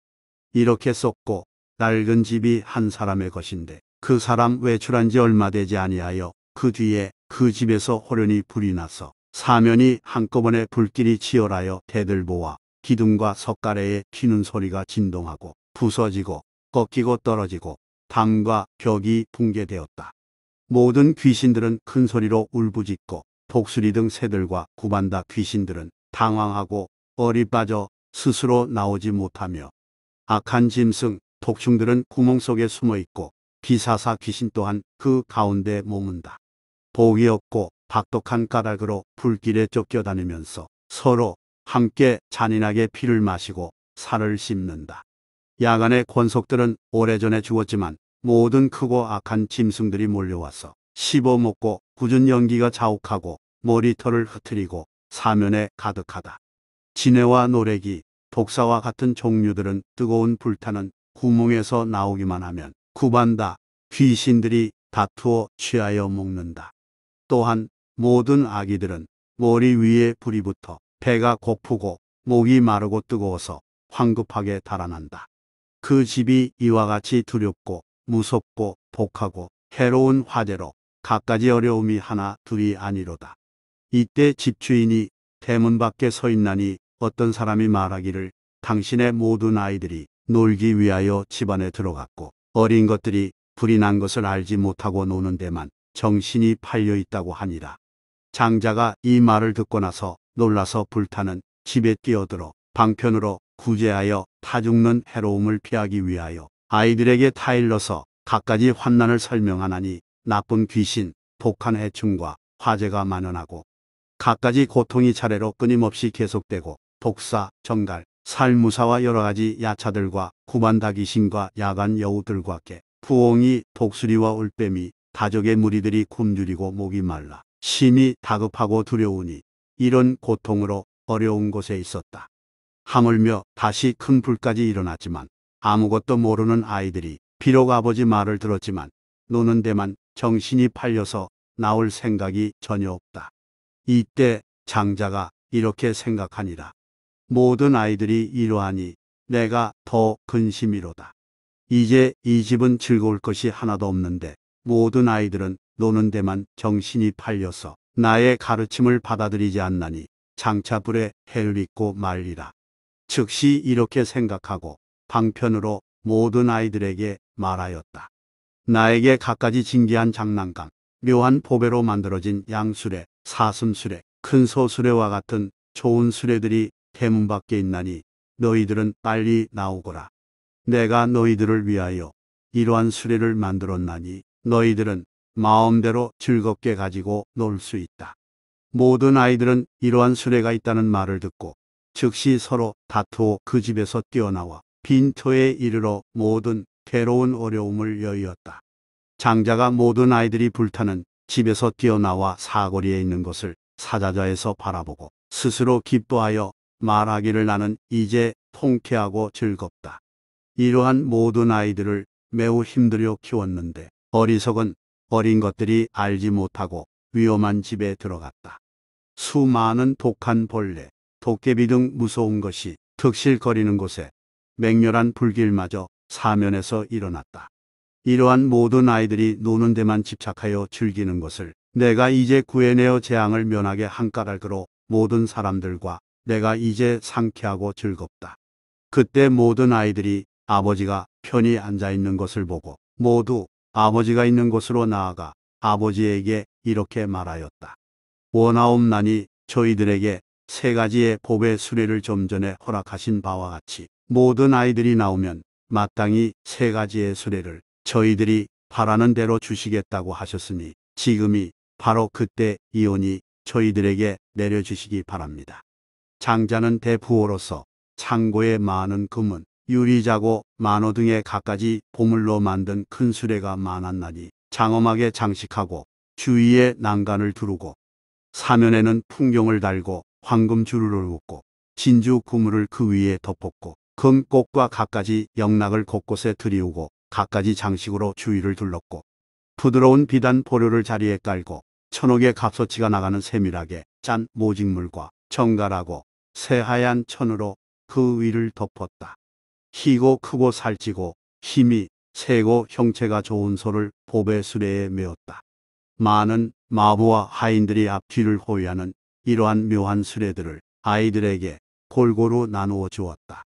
S1: 이렇게 썼고 낡은 집이 한 사람의 것인데 그 사람 외출한 지 얼마 되지 아니하여 그 뒤에 그 집에서 호련히 불이 나서 사면이 한꺼번에 불길이 치열하여 대들보와 기둥과 석가래에 튀는 소리가 진동하고 부서지고 꺾이고 떨어지고 방과 벽이 붕괴되었다. 모든 귀신들은 큰 소리로 울부짖고 독수리 등 새들과 구반다 귀신들은 당황하고 어리 빠져 스스로 나오지 못하며 악한 짐승, 독충들은 구멍 속에 숨어 있고 비사사 귀신 또한 그 가운데 머문다. 복이 없고 박독한 까닭으로 불길에 쫓겨다니면서 서로 함께 잔인하게 피를 마시고 살을 씹는다. 야간의 권속들은 오래전에 죽었지만 모든 크고 악한 짐승들이 몰려와서 씹어먹고 굳은 연기가 자욱하고 머리털을 흩트리고 사면에 가득하다. 진해와 노래기, 독사와 같은 종류들은 뜨거운 불타는 구멍에서 나오기만 하면 구반다. 귀신들이 다투어 취하여 먹는다. 또한 모든 아기들은 머리 위에 불이 붙어 배가 고프고 목이 마르고 뜨거워서 황급하게 달아난다. 그 집이 이와 같이 두렵고 무섭고 복하고 해로운 화재로 갖가지 어려움이 하나 둘이 아니로다. 이때 집주인이 대문 밖에 서 있나니 어떤 사람이 말하기를 당신의 모든 아이들이 놀기 위하여 집안에 들어갔고 어린 것들이 불이 난 것을 알지 못하고 노는 데만 정신이 팔려 있다고 하니라. 장자가 이 말을 듣고 나서 놀라서 불타는 집에 뛰어들어 방편으로 구제하여 타 죽는 해로움을 피하기 위하여 아이들에게 타일러서 갖가지 환난을 설명하나니 나쁜 귀신, 독한 해충과 화재가 만연하고 갖가지 고통이 차례로 끊임없이 계속되고 독사, 정갈, 살무사와 여러가지 야차들과 구반다귀신과 야간 여우들과께 부엉이, 독수리와 올빼미, 다적의 무리들이 굶주리고 목이 말라 심히 다급하고 두려우니 이런 고통으로 어려운 곳에 있었다. 하물며 다시 큰 불까지 일어났지만 아무것도 모르는 아이들이 비록 아버지 말을 들었지만 노는 데만 정신이 팔려서 나올 생각이 전혀 없다. 이때 장자가 이렇게 생각하니라. 모든 아이들이 이러하니 내가 더 근심이로다. 이제 이 집은 즐거울 것이 하나도 없는데 모든 아이들은 노는 데만 정신이 팔려서 나의 가르침을 받아들이지 않나니 장차불에 해를 입고 말리라. 즉시 이렇게 생각하고 방편으로 모든 아이들에게 말하였다. 나에게 갖가지 진귀한 장난감, 묘한 보배로 만들어진 양수레, 사슴수레, 큰 소수레와 같은 좋은 수레들이 대문 밖에 있나니 너희들은 빨리 나오거라. 내가 너희들을 위하여 이러한 수레를 만들었나니 너희들은 마음대로 즐겁게 가지고 놀 수 있다. 모든 아이들은 이러한 수레가 있다는 말을 듣고 즉시 서로 다투어 그 집에서 뛰어나와 빈토에 이르러 모든 괴로운 어려움을 여의었다. 장자가 모든 아이들이 불타는 집에서 뛰어나와 사거리에 있는 것을 사자자에서 바라보고 스스로 기뻐하여 말하기를 나는 이제 통쾌하고 즐겁다. 이러한 모든 아이들을 매우 힘들여 키웠는데 어리석은 어린 것들이 알지 못하고 위험한 집에 들어갔다. 수많은 독한 벌레, 도깨비 등 무서운 것이 득실거리는 곳에 맹렬한 불길마저 사면에서 일어났다. 이러한 모든 아이들이 노는 데만 집착하여 즐기는 것을 내가 이제 구해내어 재앙을 면하게 한 까닭으로 모든 사람들과 내가 이제 상쾌하고 즐겁다. 그때 모든 아이들이 아버지가 편히 앉아있는 것을 보고 모두 아버지가 있는 곳으로 나아가 아버지에게 이렇게 말하였다. 원하옵나니 저희들에게 세 가지의 법의 수레를 좀 전에 허락하신 바와 같이 모든 아이들이 나오면 마땅히 세 가지의 수레를 저희들이 바라는 대로 주시겠다고 하셨으니 지금이 바로 그때 이혼이 저희들에게 내려주시기 바랍니다. 장자는 대부호로서 창고에 많은 금은 유리자고 만호 등의 갖가지 보물로 만든 큰 수레가 많았나니 장엄하게 장식하고 주위에 난간을 두르고 사면에는 풍경을 달고 황금 주루를 웃고 진주 그물을그 위에 덮었고 금꽃과 갖가지 영락을 곳곳에 들이우고 갖가지 장식으로 주위를 둘렀고 부드러운 비단 보료를 자리에 깔고 천옥의 값어치가 나가는 세밀하게 짠 모직물과 정갈하고 새하얀 천으로 그 위를 덮었다. 희고 크고 살찌고 힘이 세고 형체가 좋은 소를 보배 수레에 메웠다 많은 마부와 하인들이 앞뒤를 호위하는 이러한 묘한 수레들을 아이들에게 골고루 나누어 주었다.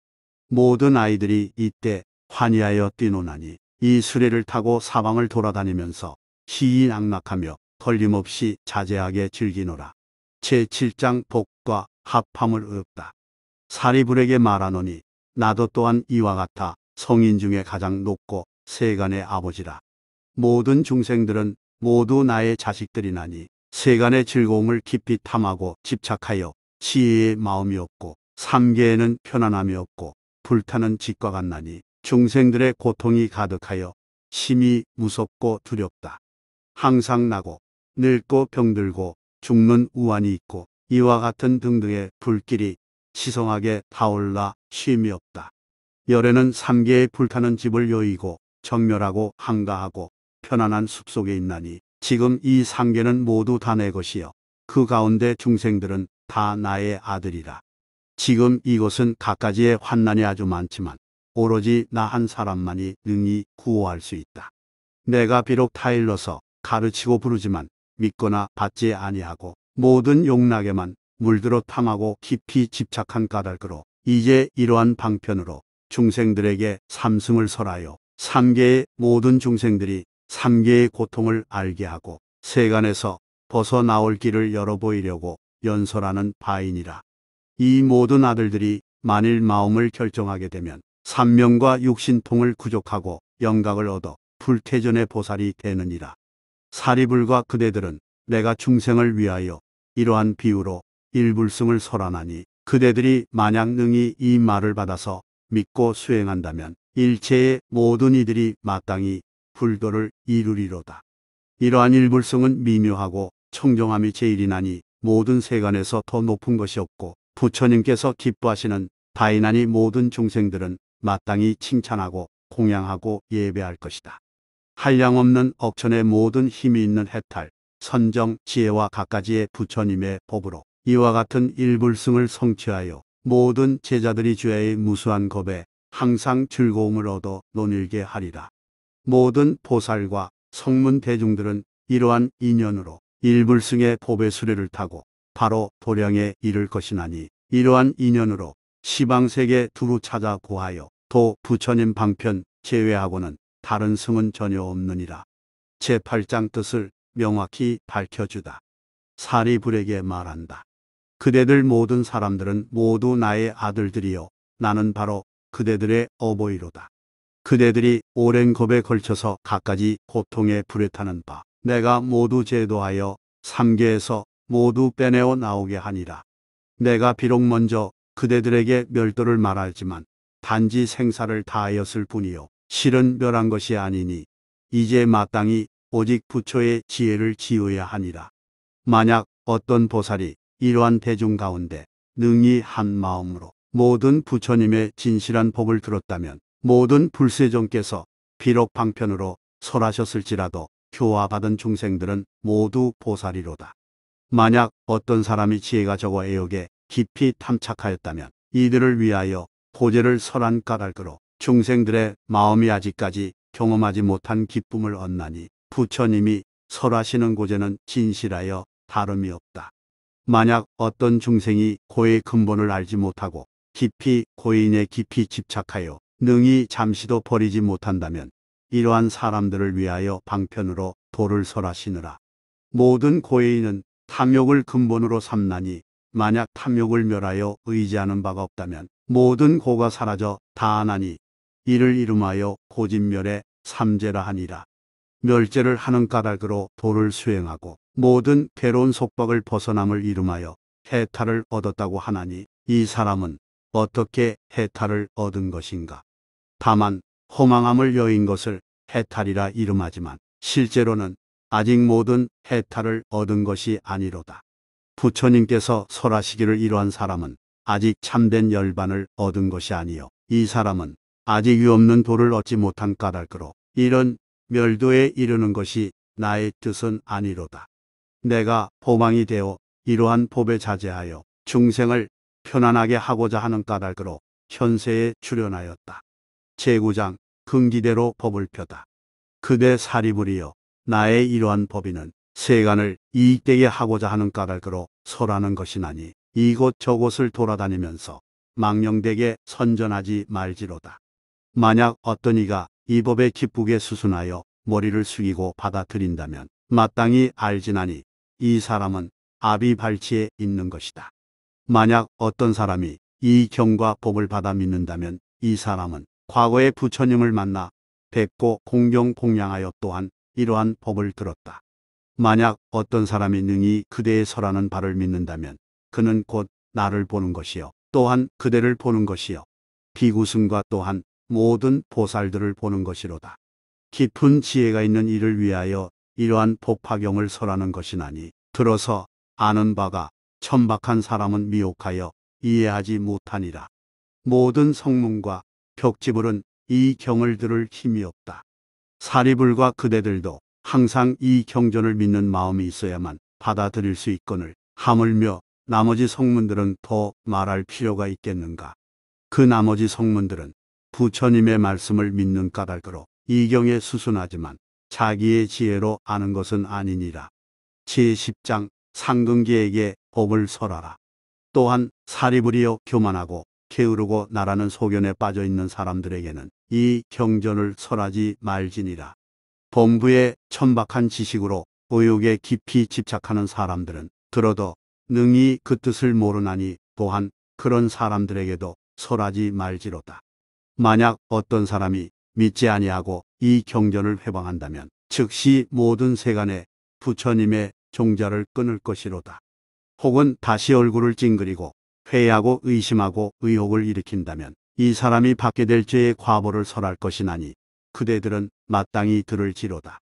S1: 모든 아이들이 이때 환희하여 뛰노나니 이 수레를 타고 사방을 돌아다니면서 희희낙낙하며 걸림없이 자제하게 즐기노라. 제7장 복과 합함을 읊다. 사리불에게 말하노니 나도 또한 이와 같아 성인 중에 가장 높고 세간의 아버지라. 모든 중생들은 모두 나의 자식들이나니 세간의 즐거움을 깊이 탐하고 집착하여 지혜의 마음이 없고 삼계에는 편안함이 없고 불타는 직과 같나니 중생들의 고통이 가득하여 심히 무섭고 두렵다. 항상 나고 늙고 병들고 죽는 우환이 있고 이와 같은 등등의 불길이 시성하게 타올라 쉼이 없다. 열에는 삼계의 불타는 집을 여의고 정멸하고 한가하고 편안한 숲속에 있나니 지금 이 삼계는 모두 다 내것이여그 가운데 중생들은 다 나의 아들이라. 지금 이곳은 갖가지의 환난이 아주 많지만 오로지 나 한 사람만이 능히 구호할 수 있다. 내가 비록 타일러서 가르치고 부르지만 믿거나 받지 아니하고 모든 용락에만 물들어 탐하고 깊이 집착한 까닭으로 이제 이러한 방편으로 중생들에게 삼승을 설하여 삼계의 모든 중생들이 삼계의 고통을 알게 하고 세간에서 벗어나올 길을 열어보이려고 연설하는 바이라 이 모든 아들들이 만일 마음을 결정하게 되면 삼명과 육신통을 구족하고 영각을 얻어 불태전의 보살이 되느니라. 사리불과 그대들은 내가 중생을 위하여 이러한 비유로 일불승을 설하나니 그대들이 만약 능히 이 말을 받아서 믿고 수행한다면 일체의 모든 이들이 마땅히 불도를 이루리로다. 이러한 일불승은 미묘하고 청정함이 제일이나니 모든 세간에서 더 높은 것이 없고 부처님께서 기뻐하시는 다이나니 모든 중생들은 마땅히 칭찬하고 공양하고 예배할 것이다. 한량없는 억천의 모든 힘이 있는 해탈, 선정, 지혜와 각가지의 부처님의 법으로 이와 같은 일불승을 성취하여 모든 제자들이 죄의 무수한 겁에 항상 즐거움을 얻어 논일게 하리라. 모든 보살과 성문 대중들은 이러한 인연으로 일불승의 법의 수레를 타고 바로 도령에 이를 것이나니 이러한 인연으로 시방세계 두루 찾아 고하여 도 부처님 방편 제외하고는 다른 승은 전혀 없느니라. 제8장 뜻을 명확히 밝혀주다. 사리불에게 말한다. 그대들 모든 사람들은 모두 나의 아들들이요. 나는 바로 그대들의 어버이로다. 그대들이 오랜 겁에 걸쳐서 갖가지 고통에 불에 타는 바. 내가 모두 제도하여 삼계에서 모두 빼내어 나오게 하니라. 내가 비록 먼저 그대들에게 멸도를 말하지만 단지 생사를 다하였을 뿐이요 실은 멸한 것이 아니니 이제 마땅히 오직 부처의 지혜를 지어야 하니라. 만약 어떤 보살이 이러한 대중 가운데 능히 한 마음으로 모든 부처님의 진실한 법을 들었다면 모든 불세종께서 비록 방편으로 설하셨을지라도 교화받은 중생들은 모두 보살이로다. 만약 어떤 사람이 지혜가 적어 애욕에 깊이 탐착하였다면 이들을 위하여 보제를 설한 까닭으로 중생들의 마음이 아직까지 경험하지 못한 기쁨을 얻나니 부처님이 설하시는 고제는 진실하여 다름이 없다. 만약 어떤 중생이 고의 근본을 알지 못하고 깊이 고인에 깊이 집착하여 능히 잠시도 버리지 못한다면 이러한 사람들을 위하여 방편으로 도를 설하시느라. 모든 고인은 탐욕을 근본으로 삼나니 만약 탐욕을 멸하여 의지하는 바가 없다면 모든 고가 사라져 다하나니 이를 이름하여 고진멸의 삼재라 하니라. 멸제를 하는 까닭으로 도를 수행하고 모든 괴로운 속박을 벗어남을 이름하여 해탈을 얻었다고 하나니 이 사람은 어떻게 해탈을 얻은 것인가. 다만 허망함을 여인 것을 해탈이라 이름하지만 실제로는 아직 모든 해탈을 얻은 것이 아니로다. 부처님께서 설하시기를 이러한 사람은 아직 참된 열반을 얻은 것이 아니요. 이 사람은 아직 위없는 도를 얻지 못한 까닭으로 이런 멸도에 이르는 것이 나의 뜻은 아니로다. 내가 보망이 되어 이러한 법에 자제하여 중생을 편안하게 하고자 하는 까닭으로 현세에 출연하였다 제구장 금기대로 법을 펴다. 그대 사리불이여 나의 이러한 법인은 세간을 이익되게 하고자 하는 까닭으로 설라는 것이나니 이곳 저곳을 돌아다니면서 망령되게 선전하지 말지로다. 만약 어떤 이가 이 법에 기쁘게 수순하여 머리를 숙이고 받아들인다면 마땅히 알지나니 이 사람은 아비발치에 있는 것이다. 만약 어떤 사람이 이 경과 법을 받아 믿는다면 이 사람은 과거의 부처님을 만나 뵙고 공경공양하여 또한 이러한 법을 들었다. 만약 어떤 사람이 능히 그대의 설하는 바를 믿는다면 그는 곧 나를 보는 것이요. 또한 그대를 보는 것이요. 비구승과 또한 모든 보살들을 보는 것이로다. 깊은 지혜가 있는 이를 위하여 이러한 복파경을 설하는 것이나니 들어서 아는 바가 천박한 사람은 미혹하여 이해하지 못하니라. 모든 성문과 벽지불은 이 경을 들을 힘이 없다. 사리불과 그대들도 항상 이 경전을 믿는 마음이 있어야만 받아들일 수 있거늘 하물며 나머지 성문들은 더 말할 필요가 있겠는가. 그 나머지 성문들은 부처님의 말씀을 믿는 까닭으로 이경에 수순하지만 자기의 지혜로 아는 것은 아니니라. 제10장 상근기에게 법을 설하라. 또한 사리불이여 교만하고 게으르고 나라는 소견에 빠져 있는 사람들에게는 이 경전을 설하지 말지니라. 범부의 천박한 지식으로 의욕에 깊이 집착하는 사람들은 들어도 능히 그 뜻을 모르나니 또한 그런 사람들에게도 설하지 말지로다. 만약 어떤 사람이 믿지 아니하고 이 경전을 회방한다면 즉시 모든 세간에 부처님의 종자를 끊을 것이로다. 혹은 다시 얼굴을 찡그리고 회의하고 의심하고 의혹을 일으킨다면 이 사람이 받게 될 죄의 과보를 설할 것이나니 그대들은 마땅히 들을 지로다.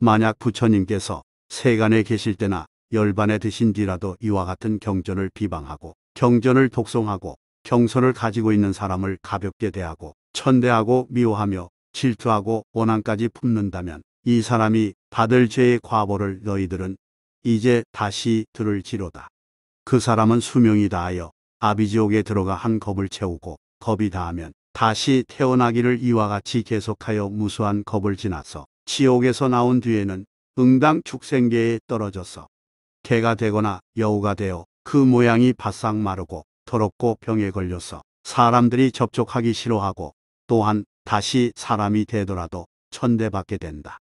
S1: 만약 부처님께서 세간에 계실 때나 열반에 드신 뒤라도 이와 같은 경전을 비방하고 경전을 독송하고 경선을 가지고 있는 사람을 가볍게 대하고 천대하고 미워하며 질투하고 원한까지 품는다면 이 사람이 받을 죄의 과보를 너희들은 이제 다시 들을 지로다. 그 사람은 수명이 다하여 아비지옥에 들어가 한 겁을 채우고 겁이 다하면 다시 태어나기를 이와 같이 계속하여 무수한 겁을 지나서 지옥에서 나온 뒤에는 응당 축생계에 떨어져서 개가 되거나 여우가 되어 그 모양이 바싹 마르고 더럽고 병에 걸려서 사람들이 접촉하기 싫어하고 또한 다시 사람이 되더라도 천대받게 된다.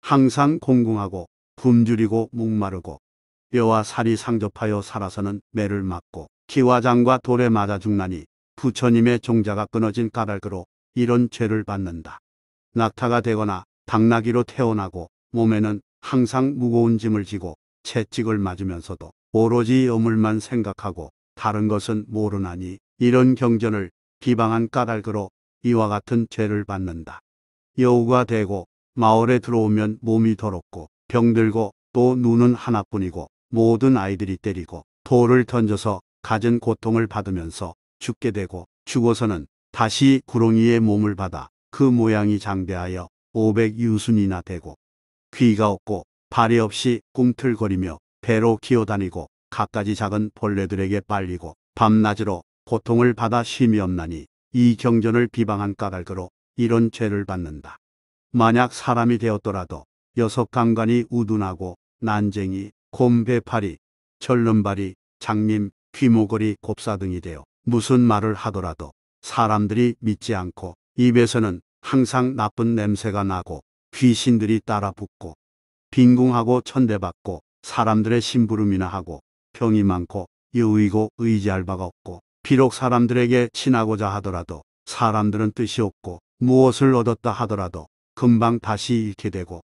S1: 항상 공공하고 굶주리고 목마르고 뼈와 살이 상접하여 살아서는 매를 맞고 기와장과 돌에 맞아 죽나니 부처님의 종자가 끊어진 까닭으로 이런 죄를 받는다. 낙타가 되거나 당나귀로 태어나고 몸에는 항상 무거운 짐을 지고 채찍을 맞으면서도 오로지 여물만 생각하고 다른 것은 모르나니 이런 경전을 비방한 까닭으로 이와 같은 죄를 받는다. 여우가 되고 마을에 들어오면 몸이 더럽고 병들고 또 눈은 하나뿐이고 모든 아이들이 때리고 돌을 던져서 가진 고통을 받으면서 죽게 되고 죽어서는 다시 구렁이의 몸을 받아 그 모양이 장대하여 오백 유순이나 되고 귀가 없고 발이 없이 꿈틀거리며 배로 기어다니고 갖가지 작은 벌레들에게 빨리고 밤낮으로 고통을 받아 쉼이 없나니 이 경전을 비방한 까닭으로 이런 죄를 받는다. 만약 사람이 되었더라도 여섯 강간이 우둔하고 난쟁이, 곰배파리, 절름발이, 장님 귀모거리, 곱사 등이 되어 무슨 말을 하더라도 사람들이 믿지 않고 입에서는 항상 나쁜 냄새가 나고 귀신들이 따라 붙고 빈궁하고 천대받고 사람들의 심부름이나 하고 병이 많고 여의고 의지할 바가 없고 비록 사람들에게 친하고자 하더라도 사람들은 뜻이 없고 무엇을 얻었다 하더라도 금방 다시 잃게 되고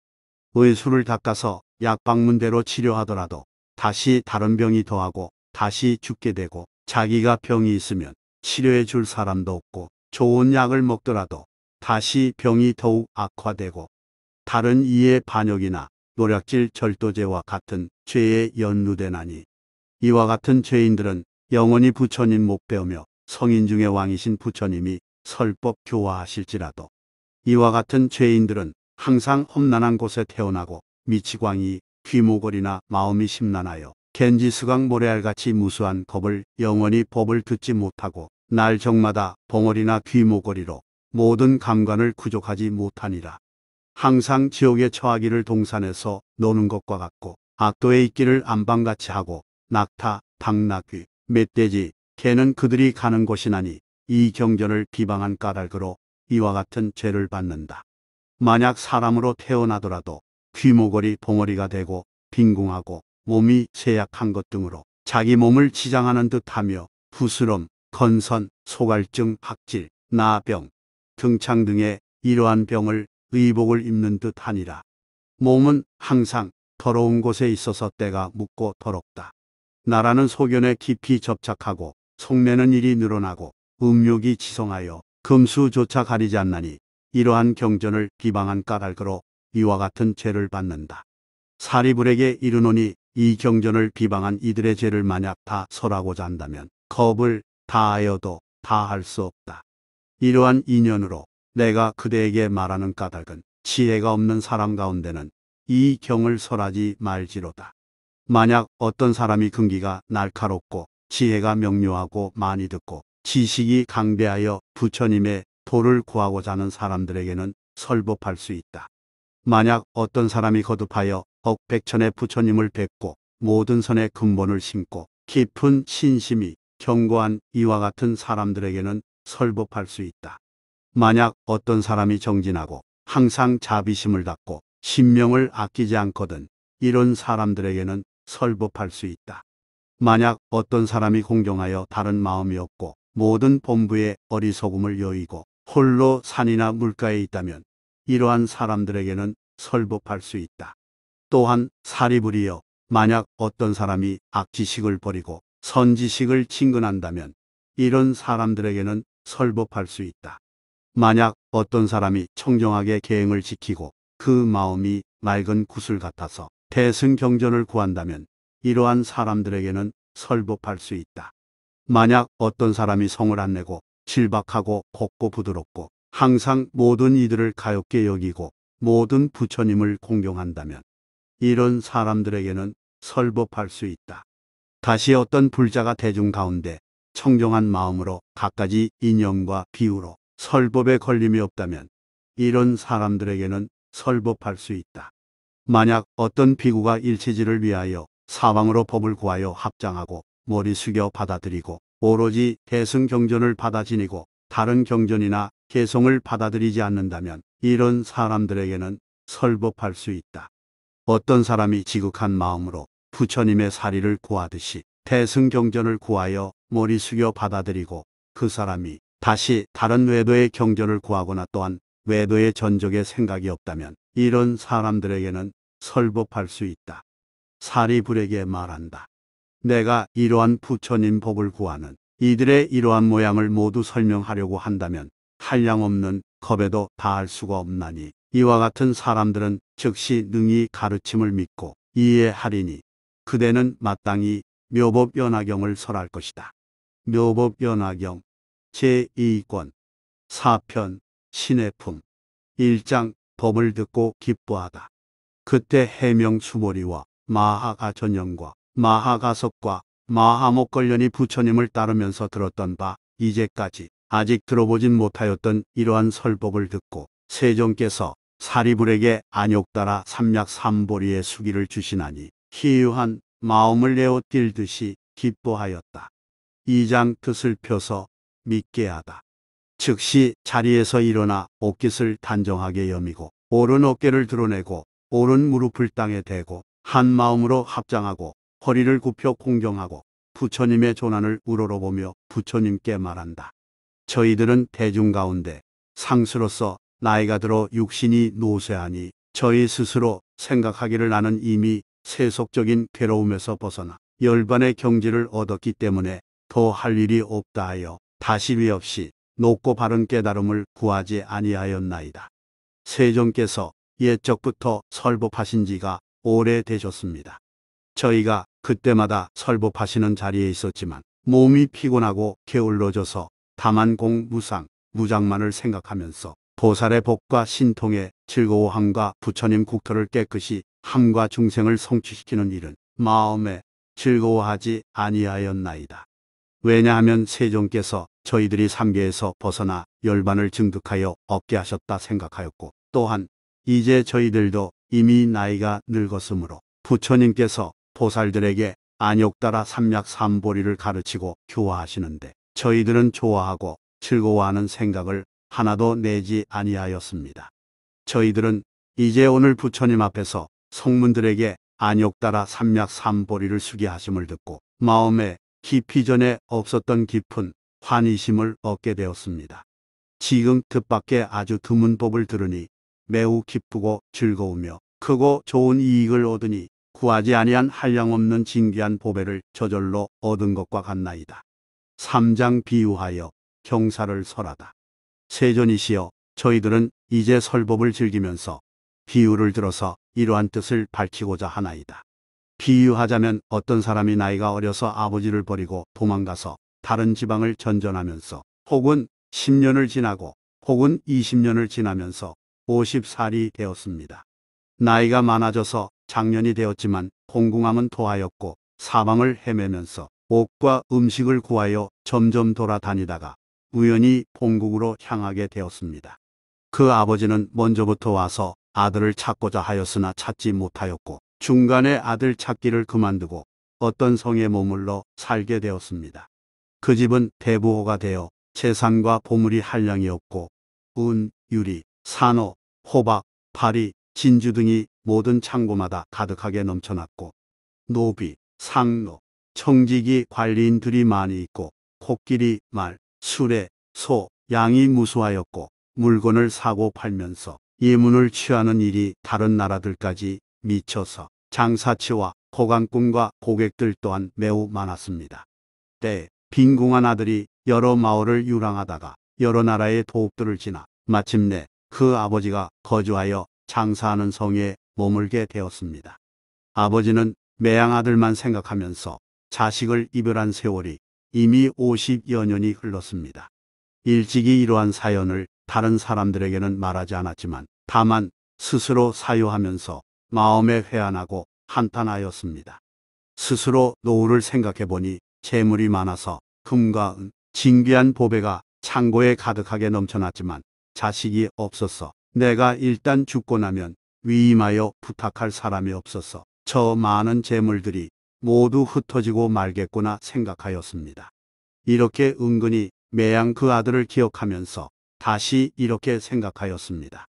S1: 의술을 닦아서 약방문대로 치료하더라도 다시 다른 병이 더하고 다시 죽게 되고 자기가 병이 있으면 치료해 줄 사람도 없고 좋은 약을 먹더라도 다시 병이 더욱 악화되고 다른 이의 반역이나 노략질 절도죄와 같은 죄에 연루되나니 이와 같은 죄인들은 영원히 부처님 못 배우며 성인 중의 왕이신 부처님이 설법 교화하실지라도 이와 같은 죄인들은 항상 험난한 곳에 태어나고 미치광이 귀모거리나 마음이 심란하여 겐지 수강 모래알같이 무수한 겁을 영원히 법을 듣지 못하고 날정마다 봉어리나 귀모거리로 모든 감관을 구족하지 못하니라. 항상 지옥의 처하기를 동산에서 노는 것과 같고 악도의 있기를 안방같이 하고 낙타, 당나귀, 멧돼지, 개는 그들이 가는 곳이나니이 경전을 비방한 까닭으로 이와 같은 죄를 받는다. 만약 사람으로 태어나더라도 귀모거리 봉어리가 되고 빈궁하고 몸이 쇠약한 것 등으로 자기 몸을 지장하는 듯하며 부스럼, 건선, 소갈증, 박질, 나병, 등창 등의 이러한 병을 의복을 입는 듯하니라. 몸은 항상 더러운 곳에 있어서 때가 묻고 더럽다. 나라는 소견에 깊이 접착하고 속내는 일이 늘어나고 음욕이 치성하여 금수조차 가리지 않나니 이러한 경전을 비방한 까닭으로 이와 같은 죄를 받는다. 사리불에게 이르노니 이 경전을 비방한 이들의 죄를 만약 다서라고자 한다면 겁을 다하여도 다 할 수 없다. 이러한 인연으로 내가 그대에게 말하는 까닭은 지혜가 없는 사람 가운데는 이 경을 설하지 말지로다. 만약 어떤 사람이 금기가 날카롭고 지혜가 명료하고 많이 듣고 지식이 강대하여 부처님의 도를 구하고자 하는 사람들에게는 설법할 수 있다. 만약 어떤 사람이 거듭하여 억백천의 부처님을 뵙고 모든 선의 근본을 심고 깊은 신심이 견고한 이와 같은 사람들에게는 설법할 수 있다. 만약 어떤 사람이 정진하고 항상 자비심을 갖고 신명을 아끼지 않거든 이런 사람들에게는 설법할 수 있다. 만약 어떤 사람이 공경하여 다른 마음이 없고 모든 본부의 어리석음을 여의고 홀로 산이나 물가에 있다면 이러한 사람들에게는 설법할 수 있다. 또한 사리불이여 만약 어떤 사람이 악지식을 버리고 선지식을 친근한다면 이런 사람들에게는 설법할 수 있다. 만약 어떤 사람이 청정하게 계행을 지키고 그 마음이 맑은 구슬 같아서 대승경전을 구한다면 이러한 사람들에게는 설법할 수 있다. 만약 어떤 사람이 성을 안 내고 질박하고 곱고 부드럽고 항상 모든 이들을 가엽게 여기고 모든 부처님을 공경한다면 이런 사람들에게는 설법할 수 있다. 다시 어떤 불자가 대중 가운데 청정한 마음으로 갖가지 인연과 비유로 설법에 걸림이 없다면 이런 사람들에게는 설법할 수 있다. 만약 어떤 비구가 일체지를 위하여 사방으로 법을 구하여 합장하고 머리 숙여 받아들이고 오로지 대승 경전을 받아 지니고 다른 경전이나 개성을 받아들이지 않는다면 이런 사람들에게는 설법할 수 있다. 어떤 사람이 지극한 마음으로 부처님의 사리를 구하듯이 대승경전을 구하여 머리 숙여 받아들이고 그 사람이 다시 다른 외도의 경전을 구하거나 또한 외도의 전적에 생각이 없다면 이런 사람들에게는 설법할 수 있다. 사리불에게 말한다. 내가 이러한 부처님 법을 구하는 이들의 이러한 모양을 모두 설명하려고 한다면 한량없는 겁에도 다 할 수가 없나니 이와 같은 사람들은 즉시 능히 가르침을 믿고 이해하리니 그대는 마땅히 묘법연화경을 설할 것이다. 묘법연화경 제2권 4편 신의 품 1장 법을 듣고 기뻐하다. 그때 해명수보리와 마하가 전연과 마하가석과 마하목걸련이 부처님을 따르면서 들었던 바 이제까지 아직 들어보진 못하였던 이러한 설법을 듣고 세종께서 사리불에게 안욕 따라 삼약 삼보리의 수기를 주시나니 희유한 마음을 내어 뛸듯이 기뻐하였다. 이장 뜻을 펴서 믿게 하다. 즉시 자리에서 일어나 옷깃을 단정하게 여미고 오른 어깨를 드러내고 오른 무릎을 땅에 대고 한 마음으로 합장하고 허리를 굽혀 공경하고 부처님의 조난을 우러러보며 부처님께 말한다. 저희들은 대중 가운데 상수로서 나이가 들어 육신이 노쇠하니 저희 스스로 생각하기를 나는 이미 세속적인 괴로움에서 벗어나 열반의 경지를 얻었기 때문에 더 할 일이 없다 하여 다시 위 없이 높고 바른 깨달음을 구하지 아니하였나이다. 세종께서 옛적부터 설법하신 지가 오래되셨습니다. 저희가 그때마다 설법하시는 자리에 있었지만 몸이 피곤하고 게을러져서 다만 공무상, 무장만을 생각하면서 보살의 복과 신통의 즐거워함과 부처님 국토를 깨끗이 함과 중생을 성취시키는 일은 마음에 즐거워하지 아니하였나이다. 왜냐하면 세종께서 저희들이 삼계에서 벗어나 열반을 증득하여 얻게 하셨다 생각하였고 또한 이제 저희들도 이미 나이가 늙었으므로 부처님께서 보살들에게 안욕 따라 삼약삼보리를 가르치고 교화하시는데 저희들은 좋아하고 즐거워하는 생각을 하나도 내지 아니하였습니다. 저희들은 이제 오늘 부처님 앞에서 성문들에게 안욕 따라 삼약 삼보리를 수기 하심을 듣고 마음에 깊이 전에 없었던 깊은 환희심을 얻게 되었습니다. 지금 뜻밖의 아주 드문 법을 들으니 매우 기쁘고 즐거우며 크고 좋은 이익을 얻으니 구하지 아니한 한량없는 진귀한 보배를 저절로 얻은 것과 같나이다. 삼장 비유하여 경사를 설하다. 세존이시여 저희들은 이제 설법을 즐기면서 비유를 들어서 이러한 뜻을 밝히고자 하나이다. 비유하자면 어떤 사람이 나이가 어려서 아버지를 버리고 도망가서 다른 지방을 전전하면서 혹은 10년을 지나고 혹은 20년을 지나면서 5 4살이 되었습니다. 나이가 많아져서 장년이 되었지만 공궁함은 도하였고 사방을 헤매면서 옷과 음식을 구하여 점점 돌아다니다가 우연히 본국으로 향하게 되었습니다. 그 아버지는 먼저부터 와서 아들을 찾고자 하였으나 찾지 못하였고 중간에 아들 찾기를 그만두고 어떤 성에 머물러 살게 되었습니다. 그 집은 대부호가 되어 재산과 보물이 한량이었고 은, 유리, 산호, 호박, 파리, 진주 등이 모든 창고마다 가득하게 넘쳐났고 노비, 상로, 청지기 관리인들이 많이 있고 코끼리, 말, 술에 소, 양이 무수하였고 물건을 사고 팔면서 예문을 취하는 일이 다른 나라들까지 미쳐서 장사치와 거강꾼과 고객들 또한 매우 많았습니다. 때 빈궁한 아들이 여러 마을을 유랑하다가 여러 나라의 도읍들을 지나 마침내 그 아버지가 거주하여 장사하는 성에 머물게 되었습니다. 아버지는 매양 아들만 생각하면서 자식을 이별한 세월이 이미 50여 년이 흘렀습니다. 일찍이 이러한 사연을 다른 사람들에게는 말하지 않았지만 다만 스스로 사유하면서 마음에 회한하고 한탄하였습니다. 스스로 노후를 생각해 보니 재물이 많아서 금과 은, 진귀한 보배가 창고에 가득하게 넘쳐났지만 자식이 없어서 내가 일단 죽고 나면 위임하여 부탁할 사람이 없어서저 많은 재물들이 모두 흩어지고 말겠구나 생각하였습니다. 이렇게 은근히 매양 그 아들을 기억하면서 다시 이렇게 생각하였습니다.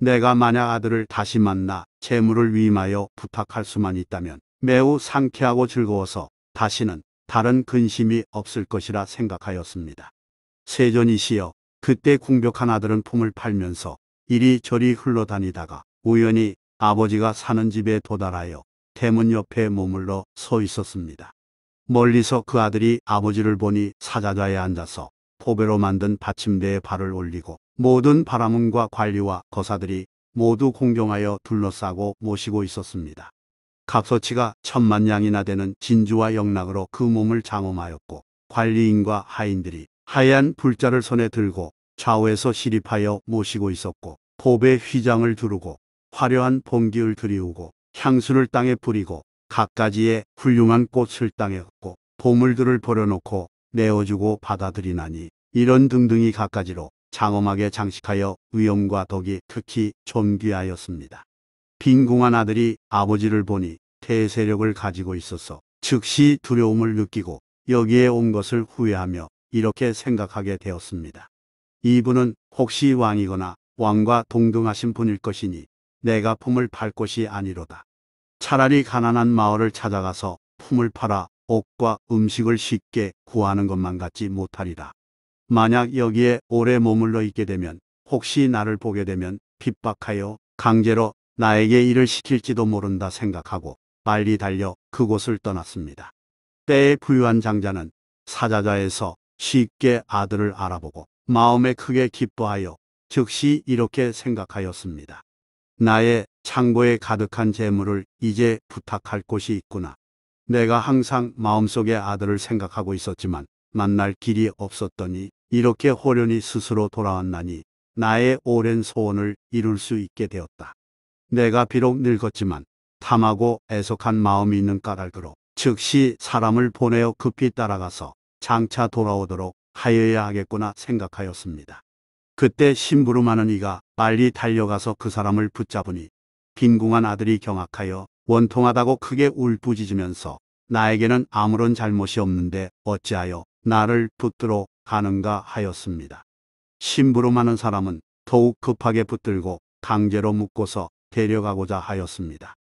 S1: 내가 만약 아들을 다시 만나 재물을 위임하여 부탁할 수만 있다면 매우 상쾌하고 즐거워서 다시는 다른 근심이 없을 것이라 생각하였습니다. 세존이시여 그때 궁벽한 아들은 품을 팔면서 이리저리 흘러다니다가 우연히 아버지가 사는 집에 도달하여 대문 옆에 머물러 서 있었습니다. 멀리서 그 아들이 아버지를 보니 사자좌에 앉아서 포배로 만든 받침대에 발을 올리고 모든 바람문과 관리와 거사들이 모두 공경하여 둘러싸고 모시고 있었습니다. 값어치가 천만 냥이나 되는 진주와 영락으로 그 몸을 장엄하였고 관리인과 하인들이 하얀 불자를 손에 들고 좌우에서 시립하여 모시고 있었고 포배 휘장을 두르고 화려한 봉기를 들이우고 향수를 땅에 뿌리고 갖가지의 훌륭한 꽃을 땅에 얹고 보물들을 버려놓고 내어주고 받아들이나니 이런 등등이 갖가지로 장엄하게 장식하여 위엄과 덕이 특히 존귀하였습니다. 빈궁한 아들이 아버지를 보니 대세력을 가지고 있어서 즉시 두려움을 느끼고 여기에 온 것을 후회하며 이렇게 생각하게 되었습니다. 이분은 혹시 왕이거나 왕과 동등하신 분일 것이니 내가 품을 팔 곳이 아니로다. 차라리 가난한 마을을 찾아가서 품을 팔아 옷과 음식을 쉽게 구하는 것만 같지 못하리라. 만약 여기에 오래 머물러 있게 되면 혹시 나를 보게 되면 핍박하여 강제로 나에게 일을 시킬지도 모른다 생각하고 빨리 달려 그곳을 떠났습니다. 때에 부유한 장자는 사자자에서 쉽게 아들을 알아보고 마음에 크게 기뻐하여 즉시 이렇게 생각하였습니다. 나의 창고에 가득한 재물을 이제 부탁할 곳이 있구나. 내가 항상 마음속에 아들을 생각하고 있었지만 만날 길이 없었더니 이렇게 호련히 스스로 돌아왔나니 나의 오랜 소원을 이룰 수 있게 되었다. 내가 비록 늙었지만 탐하고 애석한 마음이 있는 까닭으로 즉시 사람을 보내어 급히 따라가서 장차 돌아오도록 하여야 하겠구나 생각하였습니다. 그때 심부름하는 이가 빨리 달려가서 그 사람을 붙잡으니 빈궁한 아들이 경악하여 원통하다고 크게 울부짖으면서 나에게는 아무런 잘못이 없는데 어찌하여 나를 붙들어 가는가 하였습니다. 심부름하는 사람은 더욱 급하게 붙들고 강제로 묶고서 데려가고자 하였습니다.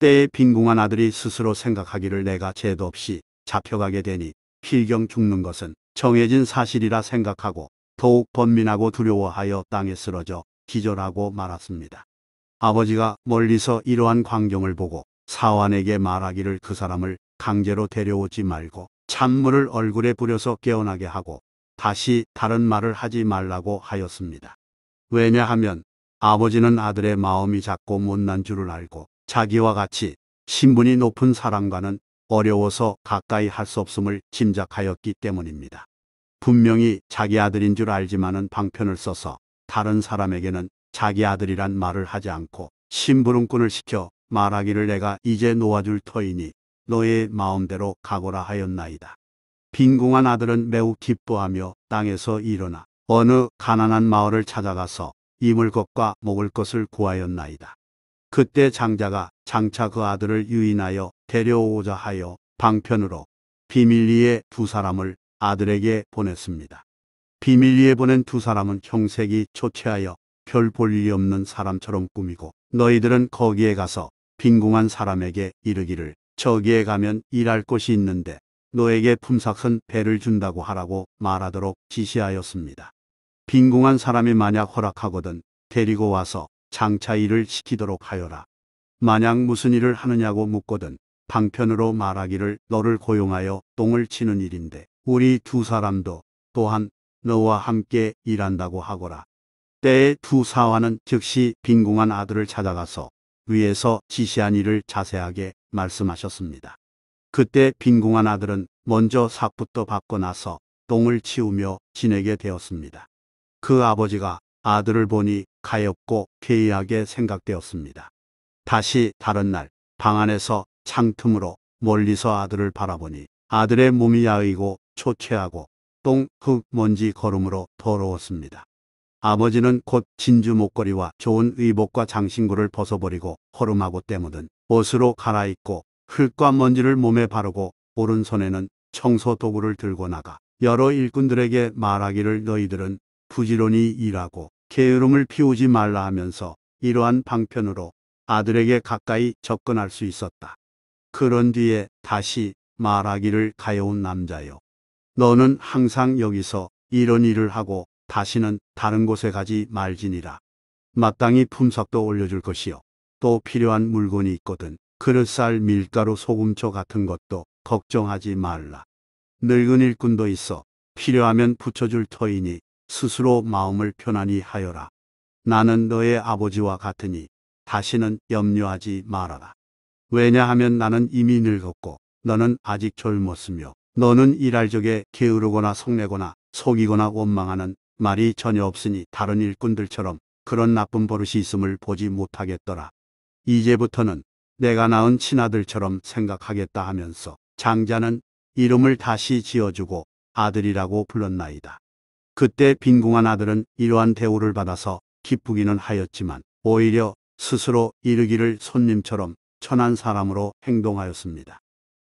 S1: 때에 빈궁한 아들이 스스로 생각하기를 내가 죄도 없이 잡혀가게 되니 필경 죽는 것은 정해진 사실이라 생각하고 더욱 번민하고 두려워하여 땅에 쓰러져 기절하고 말았습니다. 아버지가 멀리서 이러한 광경을 보고 사환에게 말하기를 그 사람을 강제로 데려오지 말고 찬물을 얼굴에 뿌려서 깨어나게 하고 다시 다른 말을 하지 말라고 하였습니다. 왜냐하면 아버지는 아들의 마음이 작고 못난 줄을 알고 자기와 같이 신분이 높은 사람과는 어려워서 가까이 할 수 없음을 짐작하였기 때문입니다. 분명히 자기 아들인 줄 알지만은 방편을 써서 다른 사람에게는 자기 아들이란 말을 하지 않고 심부름꾼을 시켜 말하기를 내가 이제 놓아줄 터이니 너의 마음대로 가거라 하였나이다. 빈궁한 아들은 매우 기뻐하며 땅에서 일어나 어느 가난한 마을을 찾아가서 이물 것과 먹을 것을 구하였나이다. 그때 장자가 장차 그 아들을 유인하여 데려오자 하여 방편으로 비밀리에 두 사람을 아들에게 보냈습니다. 비밀리에 보낸 두 사람은 형색이 초췌하여 별 볼 일이 없는 사람처럼 꾸미고 너희들은 거기에 가서 빈궁한 사람에게 이르기를 저기에 가면 일할 곳이 있는데 너에게 품삯은 배를 준다고 하라고 말하도록 지시하였습니다. 빈궁한 사람이 만약 허락하거든 데리고 와서 장차 일을 시키도록 하여라. 만약 무슨 일을 하느냐고 묻거든 방편으로 말하기를 너를 고용하여 똥을 치는 일인데 우리 두 사람도 또한 너와 함께 일한다고 하거라. 때에 두 사화는 즉시 빈궁한 아들을 찾아가서 위에서 지시한 일을 자세하게 말씀하셨습니다. 그때 빈궁한 아들은 먼저 삭부터 받고 나서 똥을 치우며 지내게 되었습니다. 그 아버지가 아들을 보니 가엾고 괴이하게 생각되었습니다. 다시 다른 날 방 안에서 창틈으로 멀리서 아들을 바라보니 아들의 몸이 야이고 초췌하고 똥, 흙, 먼지 걸음으로 더러웠습니다. 아버지는 곧 진주 목걸이와 좋은 의복과 장신구를 벗어버리고 허름하고 때묻은 옷으로 갈아입고 흙과 먼지를 몸에 바르고 오른손에는 청소 도구를 들고 나가 여러 일꾼들에게 말하기를 너희들은 부지런히 일하고 게으름을 피우지 말라 하면서 이러한 방편으로 아들에게 가까이 접근할 수 있었다. 그런 뒤에 다시 말하기를 가여운 남자요. 너는 항상 여기서 이런 일을 하고 다시는 다른 곳에 가지 말지니라. 마땅히 품삯도 올려줄 것이요. 또 필요한 물건이 있거든. 그릇살, 밀가루, 소금초 같은 것도 걱정하지 말라. 늙은 일꾼도 있어 필요하면 붙여줄 터이니 스스로 마음을 편안히 하여라. 나는 너의 아버지와 같으니 다시는 염려하지 말아라. 왜냐하면 나는 이미 늙었고 너는 아직 젊었으며 너는 일할 적에 게으르거나 속내거나 속이거나 원망하는 말이 전혀 없으니 다른 일꾼들처럼 그런 나쁜 버릇이 있음을 보지 못하겠더라. 이제부터는 내가 낳은 친아들처럼 생각하겠다 하면서 장자는 이름을 다시 지어주고 아들이라고 불렀나이다. 그때 빈궁한 아들은 이러한 대우를 받아서 기쁘기는 하였지만 오히려 스스로 이르기를 손님처럼 천한 사람으로 행동하였습니다.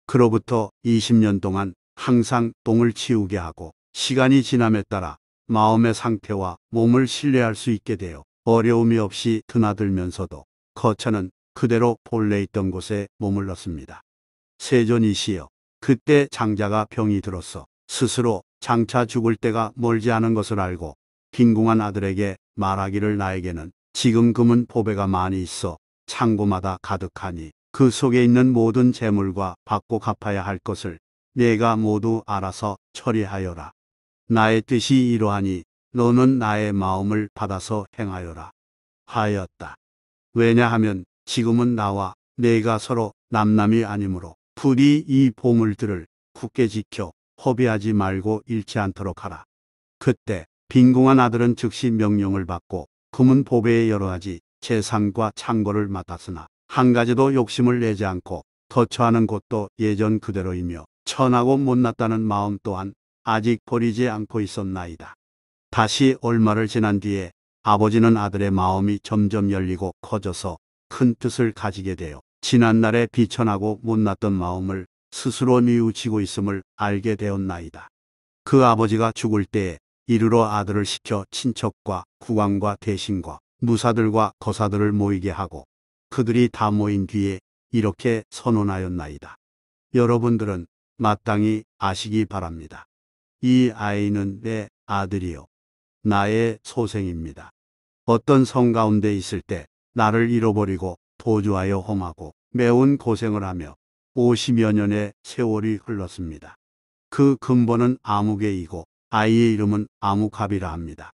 S1: 그로부터 20년 동안 항상 똥을 치우게 하고 시간이 지남에 따라 마음의 상태와 몸을 신뢰할 수 있게 되어 어려움이 없이 드나들면서도 거처는 그대로 본래 있던 곳에 머물렀습니다. 세존이시여 그때 장자가 병이 들었어 스스로 장차 죽을 때가 멀지 않은 것을 알고 빈궁한 아들에게 말하기를 나에게는 지금 금은 보배가 많이 있어 창고마다 가득하니 그 속에 있는 모든 재물과 받고 갚아야 할 것을 내가 모두 알아서 처리하여라. 나의 뜻이 이러하니 너는 나의 마음을 받아서 행하여라. 하였다. 왜냐하면 지금은 나와 내가 서로 남남이 아니므로 부디 이 보물들을 굳게 지켜 허비하지 말고 잃지 않도록 하라. 그때 빈궁한 아들은 즉시 명령을 받고 금은 보배의 여러 가지 재산과 창고를 맡았으나 한 가지도 욕심을 내지 않고 거처하는 곳도 예전 그대로이며 천하고 못났다는 마음 또한 아직 버리지 않고 있었나이다. 다시 얼마를 지난 뒤에 아버지는 아들의 마음이 점점 열리고 커져서 큰 뜻을 가지게 되어 지난날에 비천하고 못났던 마음을 스스로 미우치고 있음을 알게 되었나이다. 그 아버지가 죽을 때에 이르러 아들을 시켜 친척과 국왕과 대신과 무사들과 거사들을 모이게 하고 그들이 다 모인 뒤에 이렇게 선언하였나이다. 여러분들은 마땅히 아시기 바랍니다. 이 아이는 내 아들이요. 나의 소생입니다. 어떤 성 가운데 있을 때 나를 잃어버리고 도주하여 험하고 매운 고생을 하며 50여 년의 세월이 흘렀습니다. 그 근본은 암흑의이고 아이의 이름은 암흑합이라 합니다.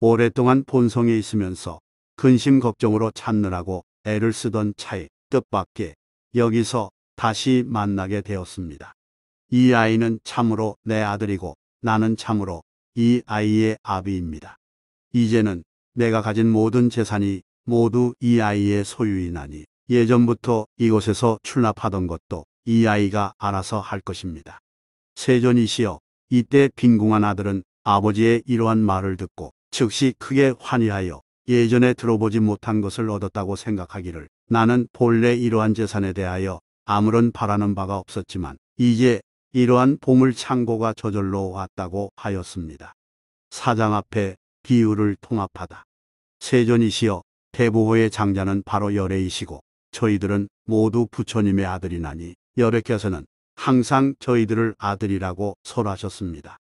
S1: 오랫동안 본성에 있으면서 근심 걱정으로 찾느라고 애를 쓰던 차이 뜻밖에 여기서 다시 만나게 되었습니다. 이 아이는 참으로 내 아들이고 나는 참으로 이 아이의 아비입니다. 이제는 내가 가진 모든 재산이 모두 이 아이의 소유이나니 예전부터 이곳에서 출납하던 것도 이 아이가 알아서 할 것입니다. 세존이시여 이때 빈궁한 아들은 아버지의 이러한 말을 듣고 즉시 크게 환희하여 예전에 들어보지 못한 것을 얻었다고 생각하기를 나는 본래 이러한 재산에 대하여 아무런 바라는 바가 없었지만 이제 이러한 보물창고가 저절로 왔다고 하였습니다. 사장 앞에 비유를 통합하다. 세존이시여 대부호의 장자는 바로 열애이시고 저희들은 모두 부처님의 아들이나니 열애께서는 항상 저희들을 아들이라고 설하셨습니다.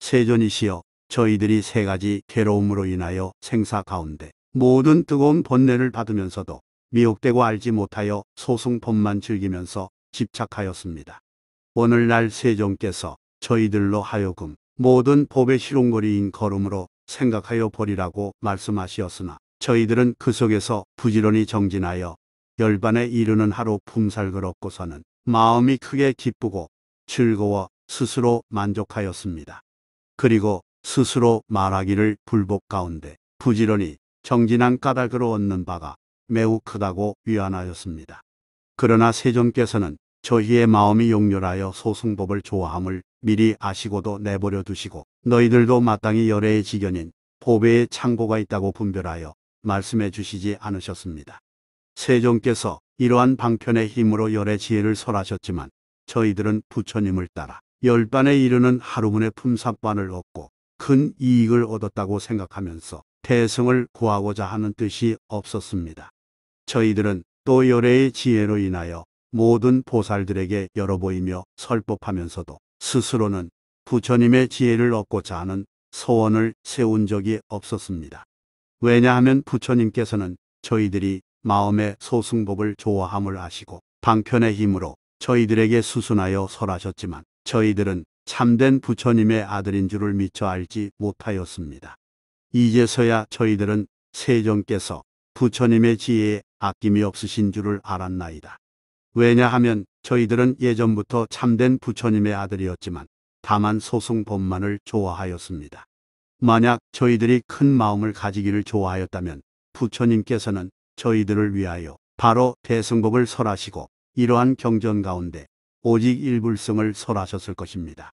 S1: 세존이시여 저희들이 세 가지 괴로움으로 인하여 생사 가운데 모든 뜨거운 번뇌를 받으면서도 미혹되고 알지 못하여 소승법만 즐기면서 집착하였습니다. 오늘날 세종께서 저희들로 하여금 모든 법의 실용거리인 걸음으로 생각하여 버리라고 말씀하시었으나 저희들은 그 속에서 부지런히 정진하여 열반에 이르는 하루 품살그럽고서는 마음이 크게 기쁘고 즐거워 스스로 만족하였습니다. 그리고 스스로 말하기를 불복 가운데 부지런히 정진한 까닭으로 얻는 바가 매우 크다고 위안하였습니다. 그러나 세종께서는 저희의 마음이 용렬하여 소승법을 좋아함을 미리 아시고도 내버려 두시고 너희들도 마땅히 열애의 지견인 보배의 창고가 있다고 분별하여 말씀해 주시지 않으셨습니다. 세종께서 이러한 방편의 힘으로 열애 지혜를 설하셨지만 저희들은 부처님을 따라 열반에 이르는 하루문의 품삯반을 얻고 큰 이익을 얻었다고 생각하면서 대승을 구하고자 하는 뜻이 없었습니다. 저희들은 또 열애의 지혜로 인하여 모든 보살들에게 열어보이며 설법하면서도 스스로는 부처님의 지혜를 얻고자 하는 소원을 세운 적이 없었습니다. 왜냐하면 부처님께서는 저희들이 마음의 소승법을 좋아함을 아시고 방편의 힘으로 저희들에게 수순하여 설하셨지만 저희들은 참된 부처님의 아들인 줄을 미처 알지 못하였습니다. 이제서야 저희들은 세종께서 부처님의 지혜에 아낌이 없으신 줄을 알았나이다. 왜냐하면 저희들은 예전부터 참된 부처님의 아들이었지만 다만 소승법만을 좋아하였습니다. 만약 저희들이 큰 마음을 가지기를 좋아하였다면 부처님께서는 저희들을 위하여 바로 대승법을 설하시고 이러한 경전 가운데 오직 일불성을 설하셨을 것입니다.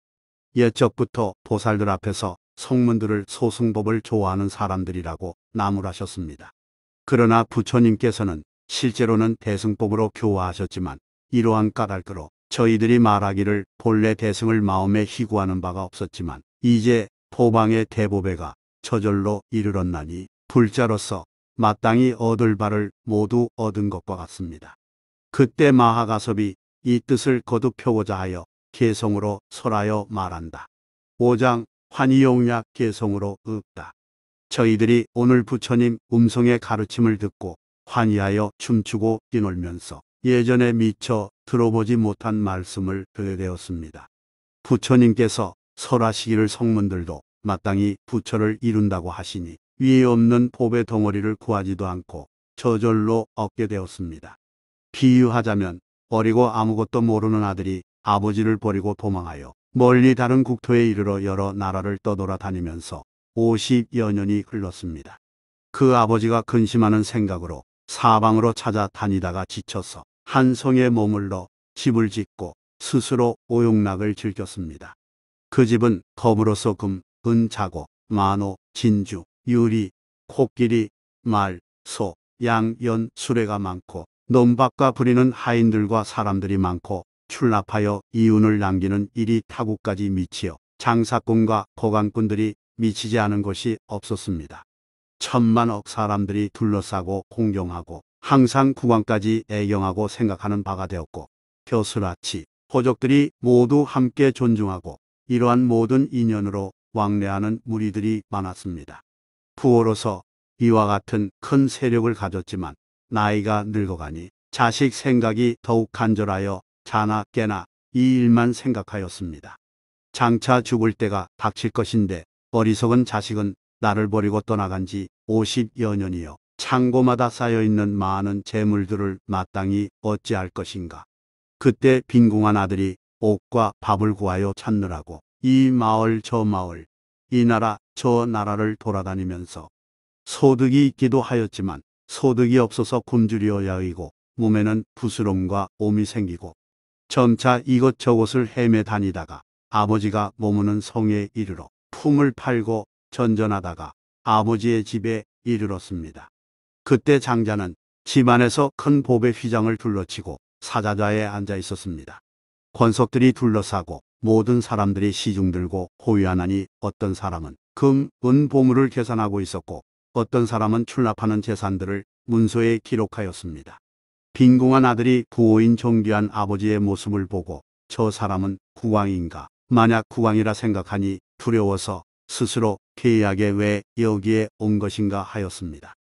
S1: 예적부터 보살들 앞에서 성문들을 소승법을 좋아하는 사람들이라고 나무라셨습니다. 그러나 부처님께서는 실제로는 대승법으로 교화하셨지만 이러한 까닭으로 저희들이 말하기를 본래 대승을 마음에 희구하는 바가 없었지만 이제 포방의 대보배가 저절로 이르렀나니 불자로서 마땅히 얻을 바를 모두 얻은 것과 같습니다. 그때 마하가섭이 이 뜻을 거듭 펴고자 하여 개성으로 설하여 말한다. 5장 환희용약 개성으로 읊다. 저희들이 오늘 부처님 음성의 가르침을 듣고 환희하여 춤추고 뛰놀면서 예전에 미처 들어보지 못한 말씀을 듣게 되었습니다. 부처님께서 설하시기를 성문들도 마땅히 부처를 이룬다고 하시니 위에 없는 법의 덩어리를 구하지도 않고 저절로 얻게 되었습니다. 비유하자면 어리고 아무것도 모르는 아들이 아버지를 버리고 도망하여 멀리 다른 국토에 이르러 여러 나라를 떠돌아 다니면서 50여 년이 흘렀습니다. 그 아버지가 근심하는 생각으로 사방으로 찾아다니다가 지쳐서 한 성에 머물러 집을 짓고 스스로 오용락을 즐겼습니다. 그 집은 검으로서 금, 은, 자고, 만호, 진주, 유리, 코끼리, 말, 소, 양, 연, 수레가 많고 논밭과 부리는 하인들과 사람들이 많고 출납하여 이윤을 남기는 일이 타국까지 미치어 장사꾼과 거관꾼들이 미치지 않은 것이 없었습니다. 천만억 사람들이 둘러싸고 공경하고 항상 국왕까지 애경하고 생각하는 바가 되었고 벼슬라치 호족들이 모두 함께 존중하고 이러한 모든 인연으로 왕래하는 무리들이 많았습니다. 부호로서 이와 같은 큰 세력을 가졌지만 나이가 늙어가니 자식 생각이 더욱 간절하여 자나 깨나 이 일만 생각하였습니다. 장차 죽을 때가 닥칠 것인데 어리석은 자식은 나를 버리고 떠나간 지 50여 년이요. 창고마다 쌓여있는 많은 재물들을 마땅히 어찌할 것인가. 그때 빈궁한 아들이 옷과 밥을 구하여 찾느라고 이 마을 저 마을 이 나라 저 나라를 돌아다니면서 소득이 있기도 하였지만 소득이 없어서 굶주리야 하고 몸에는 부스럼과 옴이 생기고 점차 이것저것을 헤매 다니다가 아버지가 머무는 성에 이르러 품을 팔고 전전하다가 아버지의 집에 이르렀습니다. 그때 장자는 집안에서 큰 보배 휘장을 둘러치고 사자좌에 앉아 있었습니다. 권석들이 둘러싸고 모든 사람들이 시중 들고 호위하나니 어떤 사람은 금, 은, 보물을 계산하고 있었고 어떤 사람은 출납하는 재산들을 문서에 기록하였습니다. 빈궁한 아들이 부호인 존귀한 아버지의 모습을 보고 저 사람은 국왕인가 만약 국왕이라 생각하니 두려워서 스스로 기약에왜 여기에 온 것인가 하였습니다.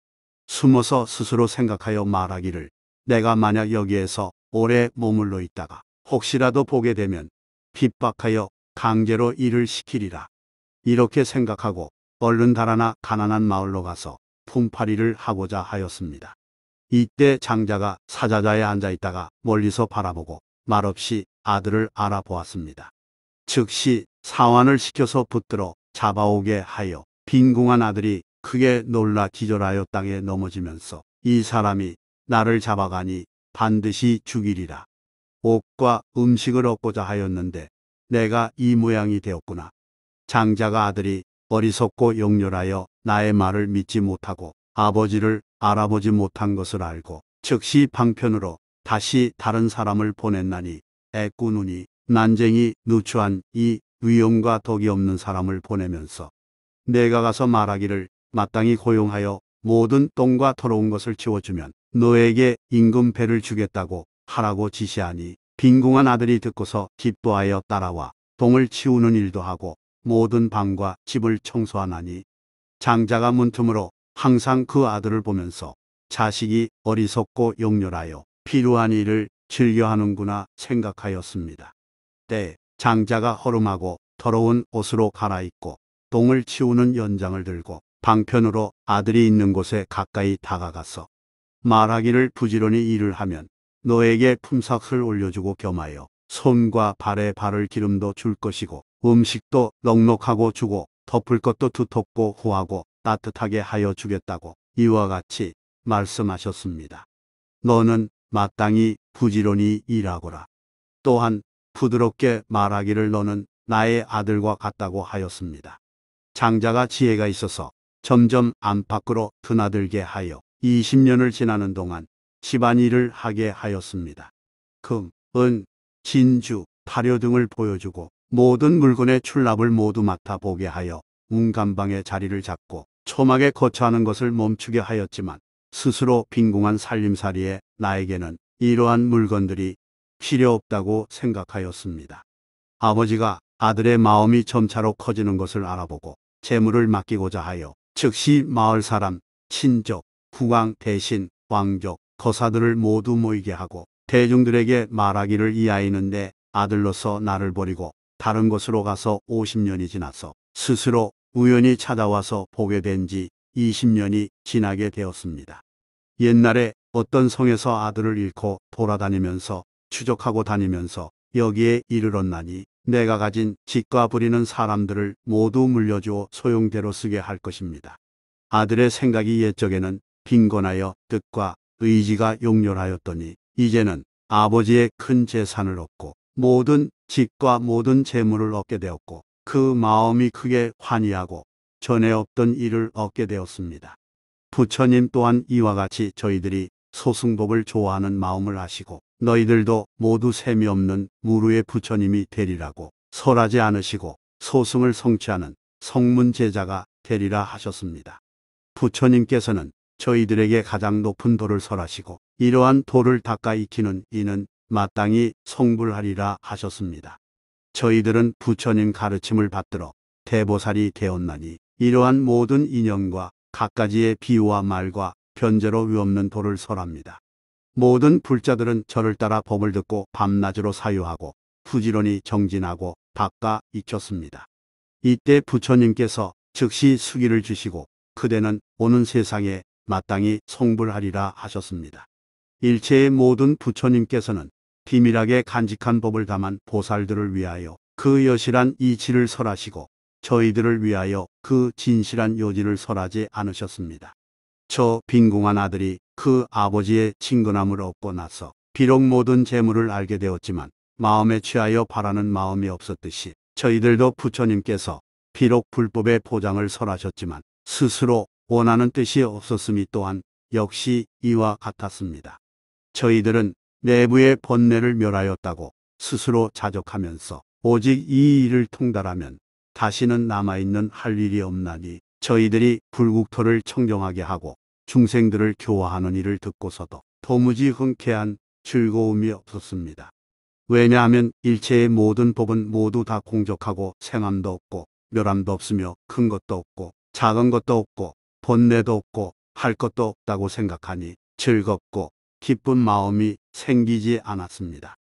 S1: 숨어서 스스로 생각하여 말하기를 내가 만약 여기에서 오래 머물러 있다가 혹시라도 보게 되면 핍박하여 강제로 일을 시키리라. 이렇게 생각하고 얼른 달아나 가난한 마을로 가서 품팔이를 하고자 하였습니다. 이때 장자가 사자자에 앉아 있다가 멀리서 바라보고 말없이 아들을 알아보았습니다. 즉시 사환을 시켜서 붙들어 잡아오게 하여 빈궁한 아들이 크게 놀라 기절하여 땅에 넘어지면서 이 사람이 나를 잡아가니 반드시 죽이리라. 옷과 음식을 얻고자 하였는데 내가 이 모양이 되었구나. 장자가 아들이 어리석고 영렬하여 나의 말을 믿지 못하고 아버지를 알아보지 못한 것을 알고 즉시 방편으로 다시 다른 사람을 보냈나니 애꾸누니 난쟁이 누추한 이 위엄과 덕이 없는 사람을 보내면서 내가 가서 말하기를 마땅히 고용하여 모든 똥과 더러운 것을 치워주면 너에게 임금 배를 주겠다고 하라고 지시하니 빈궁한 아들이 듣고서 기뻐하여 따라와 동을 치우는 일도 하고 모든 방과 집을 청소하나니 장자가 문틈으로 항상 그 아들을 보면서 자식이 어리석고 용렬하여 필요한 일을 즐겨하는구나 생각하였습니다. 때 장자가 허름하고 더러운 옷으로 갈아입고 똥을 치우는 연장을 들고 방편으로 아들이 있는 곳에 가까이 다가가서 말하기를 부지런히 일을 하면 너에게 품삯을 올려주고 겸하여 손과 발에 발을 기름도 줄 것이고 음식도 넉넉하고 주고 덮을 것도 두텁고 후하고 따뜻하게 하여 주겠다고 이와 같이 말씀하셨습니다. 너는 마땅히 부지런히 일하거라. 또한 부드럽게 말하기를 너는 나의 아들과 같다고 하였습니다. 장자가 지혜가 있어서 점점 안팎으로 드나들게 하여 20년을 지나는 동안 집안일을 하게 하였습니다. 금, 은, 진주, 타료 등을 보여주고 모든 물건의 출납을 모두 맡아 보게 하여 운감방에 자리를 잡고 초막에 거처하는 것을 멈추게 하였지만 스스로 빈공한 살림살이에 나에게는 이러한 물건들이 필요 없다고 생각하였습니다. 아버지가 아들의 마음이 점차로 커지는 것을 알아보고 재물을 맡기고자 하여 즉시 마을 사람, 친족, 국왕 대신, 왕족, 거사들을 모두 모이게 하고 대중들에게 말하기를 이 아이는 내 아들로서 나를 버리고 다른 곳으로 가서 50년이 지나서 스스로 우연히 찾아와서 보게 된 지 20년이 지나게 되었습니다. 옛날에 어떤 성에서 아들을 잃고 돌아다니면서 추적하고 다니면서 여기에 이르렀나니 내가 가진 직과 부리는 사람들을 모두 물려주어 소용대로 쓰게 할 것입니다. 아들의 생각이 옛적에는 빈곤하여 뜻과 의지가 용렬하였더니 이제는 아버지의 큰 재산을 얻고 모든 직과 모든 재물을 얻게 되었고 그 마음이 크게 환희하고 전에 없던 일을 얻게 되었습니다. 부처님 또한 이와 같이 저희들이 소승복을 좋아하는 마음을 아시고 너희들도 모두 셈이 없는 무루의 부처님이 되리라고 설하지 않으시고 소승을 성취하는 성문 제자가 되리라 하셨습니다. 부처님께서는 저희들에게 가장 높은 도를 설하시고 이러한 도를 닦아 익히는 이는 마땅히 성불하리라 하셨습니다. 저희들은 부처님 가르침을 받들어 대보살이 되었나니 이러한 모든 인연과 각가지의 비유와 말과 변제로 위없는 도를 설합니다. 모든 불자들은 저를 따라 법을 듣고 밤낮으로 사유하고 부지런히 정진하고 닦아 익혔습니다. 이때 부처님께서 즉시 수기를 주시고 그대는 오는 세상에 마땅히 성불하리라 하셨습니다. 일체의 모든 부처님께서는 비밀하게 간직한 법을 담은 보살들을 위하여 그 여실한 이치를 설하시고 저희들을 위하여 그 진실한 요지를 설하지 않으셨습니다. 저 빈궁한 아들이 그 아버지의 친근함을 얻고 나서 비록 모든 재물을 알게 되었지만 마음에 취하여 바라는 마음이 없었듯이 저희들도 부처님께서 비록 불법의 포장을 설하셨지만 스스로 원하는 뜻이 없었음이 또한 역시 이와 같았습니다. 저희들은 내부의 번뇌를 멸하였다고 스스로 자족하면서 오직 이 일을 통달하면 다시는 남아있는 할 일이 없나니 저희들이 불국토를 청정하게 하고 중생들을 교화하는 일을 듣고서도 도무지 흔쾌한 즐거움이 없었습니다. 왜냐하면 일체의 모든 법은 모두 다 공적하고 생함도 없고 멸함도 없으며 큰 것도 없고 작은 것도 없고 본뇌도 없고 할 것도 없다고 생각하니 즐겁고 기쁜 마음이 생기지 않았습니다.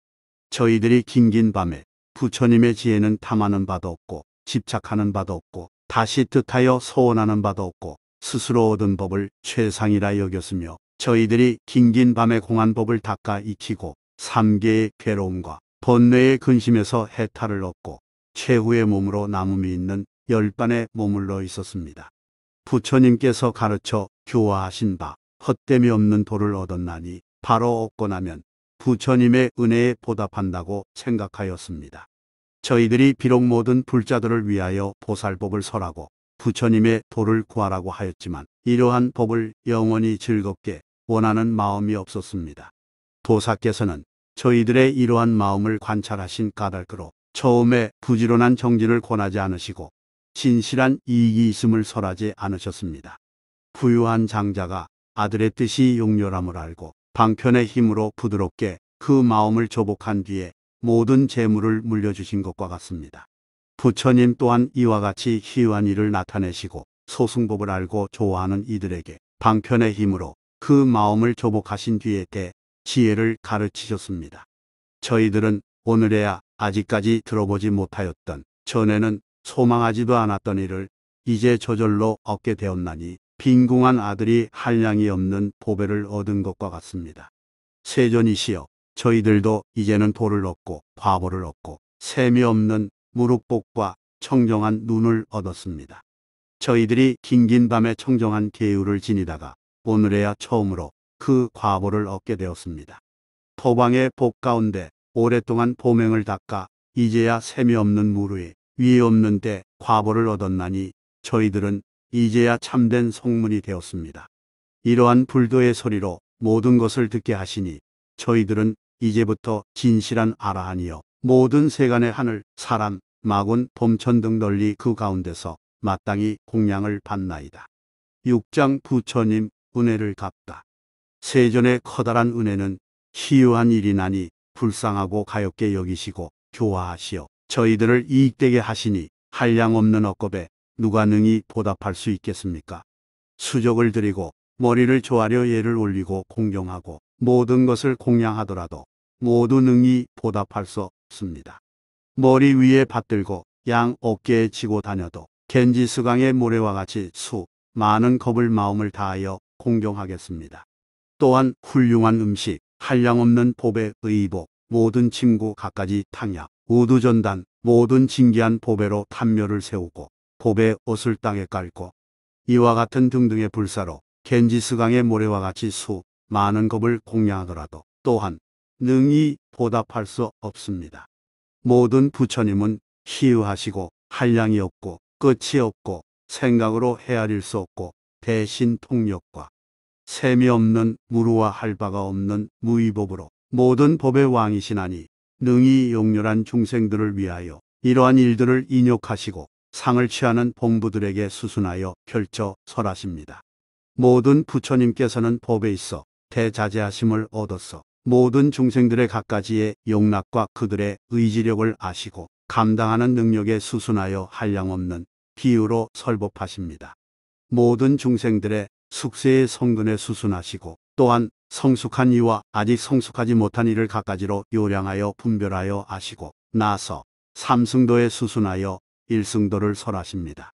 S1: 저희들이 긴긴 밤에 부처님의 지혜는 탐하는 바도 없고 집착하는 바도 없고 다시 뜻하여 소원하는 바도 없고 스스로 얻은 법을 최상이라 여겼으며 저희들이 긴긴 밤에 공한 법을 닦아 익히고 삼계의 괴로움과 번뇌의 근심에서 해탈을 얻고 최후의 몸으로 남음이 있는 열반에 머물러 있었습니다. 부처님께서 가르쳐 교화하신 바 헛됨이 없는 도를 얻었나니 바로 얻고 나면 부처님의 은혜에 보답한다고 생각하였습니다. 저희들이 비록 모든 불자들을 위하여 보살법을 설하고 부처님의 도를 구하라고 하였지만 이러한 법을 영원히 즐겁게 원하는 마음이 없었습니다. 도사께서는 저희들의 이러한 마음을 관찰하신 까닭으로 처음에 부지런한 정진을 권하지 않으시고 진실한 이익이 있음을 설하지 않으셨습니다. 부유한 장자가 아들의 뜻이 용렬함을 알고 방편의 힘으로 부드럽게 그 마음을 조복한 뒤에 모든 재물을 물려주신 것과 같습니다. 부처님 또한 이와 같이 희유한 일을 나타내시고 소승법을 알고 좋아하는 이들에게 방편의 힘으로 그 마음을 조복하신 뒤에 때 지혜를 가르치셨습니다. 저희들은 오늘에야 아직까지 들어보지 못하였던 전에는 소망하지도 않았던 일을 이제 저절로 얻게 되었나니 빈궁한 아들이 한량이 없는 보배를 얻은 것과 같습니다. 세존이시여 저희들도 이제는 돌을 얻고 과보를 얻고 셈이 없는 무릎복과 청정한 눈을 얻었습니다. 저희들이 긴긴 밤에 청정한 계율을 지니다가 오늘에야 처음으로 그 과보를 얻게 되었습니다. 토방의 복 가운데 오랫동안 보맹을 닦아 이제야 셈이 없는 무루에 위에 없는 때 과보를 얻었나니 저희들은 이제야 참된 성문이 되었습니다. 이러한 불도의 소리로 모든 것을 듣게 하시니 저희들은 이제부터 진실한 아라하니요 모든 세간의 하늘, 사람, 마군, 봄천등 널리 그 가운데서 마땅히 공양을 받나이다. 6장 부처님 은혜를 갚다. 세존의 커다란 은혜는 희유한 일이나니 불쌍하고 가엽게 여기시고 교화하시어 저희들을 이익되게 하시니 한량 없는 억겁에 누가 능히 보답할 수 있겠습니까? 수족을 드리고 머리를 조아려 예를 올리고 공경하고 모든 것을 공양하더라도 모두 능히 보답할 수 없습니다. 머리 위에 받들고 양 어깨에 지고 다녀도 겐지스강의 모래와 같이 수 많은 겁을 마음을 다하여 공경하겠습니다. 또한 훌륭한 음식, 한량없는 보배 의복, 모든 친구 갖가지 탕약, 우두전단, 모든 진기한 보배로 탄묘를 세우고 보배 옷을 땅에 깔고 이와 같은 등등의 불사로 겐지스강의 모래와 같이 수 많은 겁을 공유하더라도 또한 능히 보답할 수 없습니다. 모든 부처님은 희유하시고 한량이 없고 끝이 없고 생각으로 헤아릴 수 없고 대신 통력과 셈이 없는 무루와 할바가 없는 무위법으로 모든 법의 왕이시나니 능히 용렬한 중생들을 위하여 이러한 일들을 인욕하시고 상을 취하는 본부들에게 수순하여 결저 설하십니다. 모든 부처님께서는 법에 있어 대자제하심을 얻었어 모든 중생들의 각가지의 용납과 그들의 의지력을 아시고 감당하는 능력에 수순하여 한량없는 비유로 설법하십니다. 모든 중생들의 숙세의 성근에 수순하시고 또한 성숙한 이와 아직 성숙하지 못한 이를 각가지로 요량하여 분별하여 아시고 나서 삼승도에 수순하여 일승도를 설하십니다.